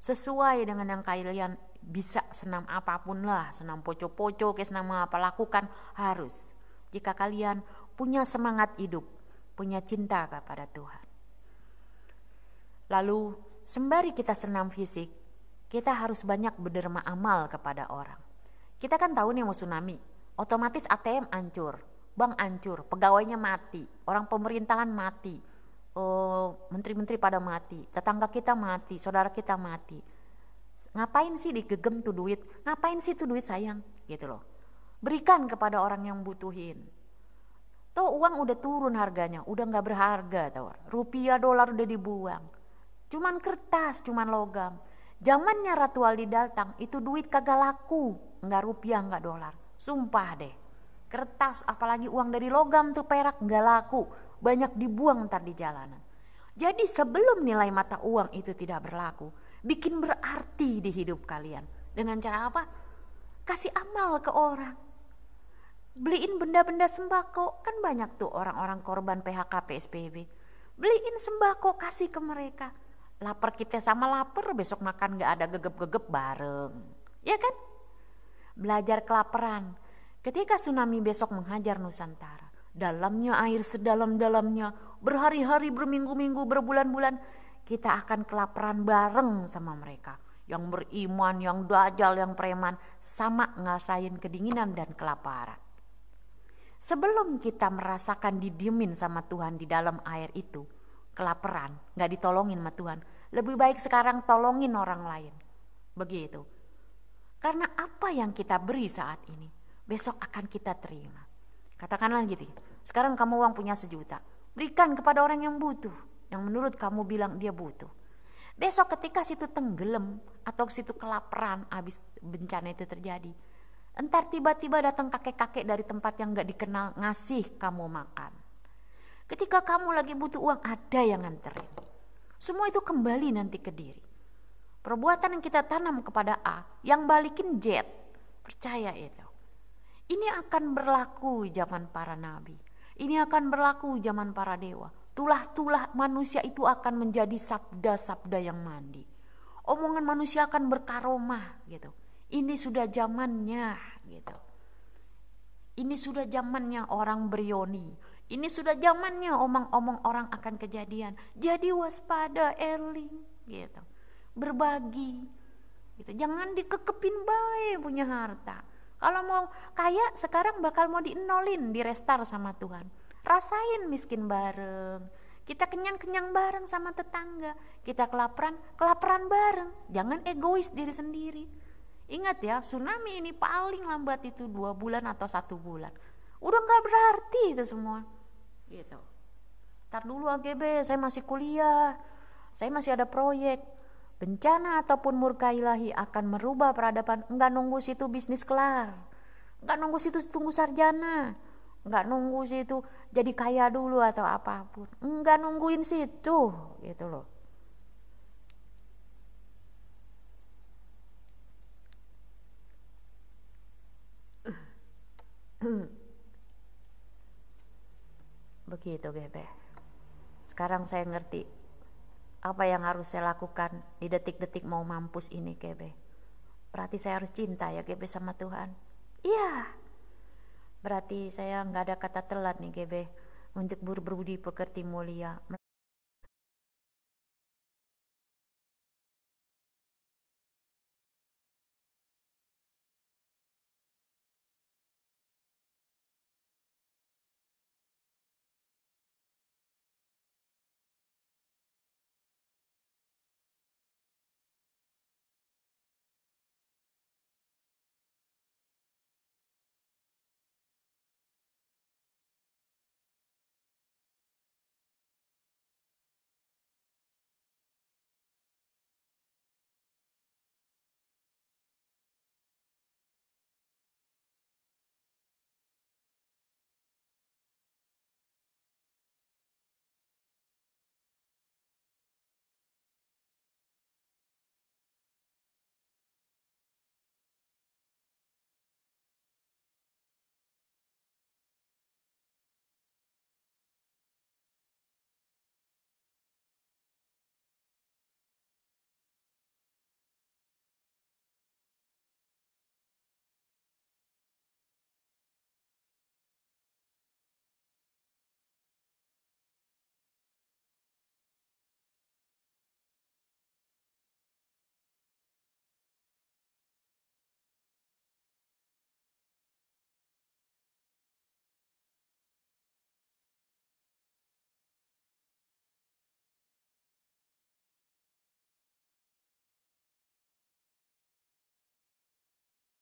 Sesuai dengan yang kalian bisa senam apapun lah, senam poco-poco ke senam apa lakukan harus. Jika kalian punya semangat hidup, punya cinta kepada Tuhan. Lalu sembari kita senam fisik, kita harus banyak berderma amal kepada orang. Kita kan tahu nih mau tsunami, otomatis ATM hancur, bank hancur, pegawainya mati, orang pemerintahan mati, Oh, menteri-menteri uh, pada mati, tetangga kita mati, saudara kita mati. Ngapain sih digegem tuh duit? Ngapain sih tuh duit sayang? Gitu loh. Berikan kepada orang yang butuhin. Tuh uang udah turun harganya, udah nggak berharga tahu. Rupiah dolar udah dibuang. Cuman kertas, cuman logam. Zamannya Ratu Aldi datang, itu duit kagak laku, nggak rupiah, nggak dolar. Sumpah deh. Kertas apalagi uang dari logam tuh perak nggak laku banyak dibuang ntar di jalanan. Jadi sebelum nilai mata uang itu tidak berlaku, bikin berarti di hidup kalian. Dengan cara apa? Kasih amal ke orang. Beliin benda-benda sembako, kan banyak tuh orang-orang korban PHK PSBB. Beliin sembako, kasih ke mereka. Laper kita sama lapar, besok makan gak ada gegep-gegep bareng. Ya kan? Belajar kelaparan. Ketika tsunami besok menghajar Nusantara, dalamnya air sedalam-dalamnya, berhari-hari, berminggu-minggu, berbulan-bulan, kita akan kelaparan bareng sama mereka. Yang beriman, yang dajal, yang preman, sama ngasain kedinginan dan kelaparan. Sebelum kita merasakan didiemin sama Tuhan di dalam air itu, kelaparan, nggak ditolongin sama Tuhan. Lebih baik sekarang tolongin orang lain. Begitu. Karena apa yang kita beri saat ini, besok akan kita terima. Katakanlah gitu sekarang kamu uang punya sejuta, berikan kepada orang yang butuh, yang menurut kamu bilang dia butuh. Besok ketika situ tenggelam atau situ kelaparan habis bencana itu terjadi, entar tiba-tiba datang kakek-kakek dari tempat yang gak dikenal ngasih kamu makan. Ketika kamu lagi butuh uang ada yang nganterin. Semua itu kembali nanti ke diri. Perbuatan yang kita tanam kepada A yang balikin Z. Percaya itu. Ini akan berlaku zaman para nabi. Ini akan berlaku zaman para dewa. Tulah-tulah manusia itu akan menjadi sabda-sabda yang mandi. Omongan manusia akan berkaromah gitu. Ini sudah zamannya gitu. Ini sudah zamannya orang berioni. Ini sudah zamannya omong-omong orang akan kejadian. Jadi waspada Erling gitu. Berbagi gitu. Jangan dikekepin baik punya harta kalau mau kaya sekarang bakal mau dienolin, direstar sama Tuhan. Rasain miskin bareng. Kita kenyang-kenyang bareng sama tetangga. Kita kelaparan, kelaparan bareng. Jangan egois diri sendiri. Ingat ya, tsunami ini paling lambat itu dua bulan atau satu bulan. Udah nggak berarti itu semua. Gitu. Ntar dulu AGB, saya masih kuliah. Saya masih ada proyek Bencana ataupun murka ilahi akan merubah peradaban. Enggak nunggu situ bisnis kelar. Enggak nunggu situ tunggu sarjana. Enggak nunggu situ jadi kaya dulu atau apapun. Enggak nungguin situ gitu loh. Begitu, Bebe. Sekarang saya ngerti apa yang harus saya lakukan di detik-detik mau mampus ini KB berarti saya harus cinta ya Gebe sama Tuhan iya berarti saya nggak ada kata telat nih Gebe untuk berbudi pekerti mulia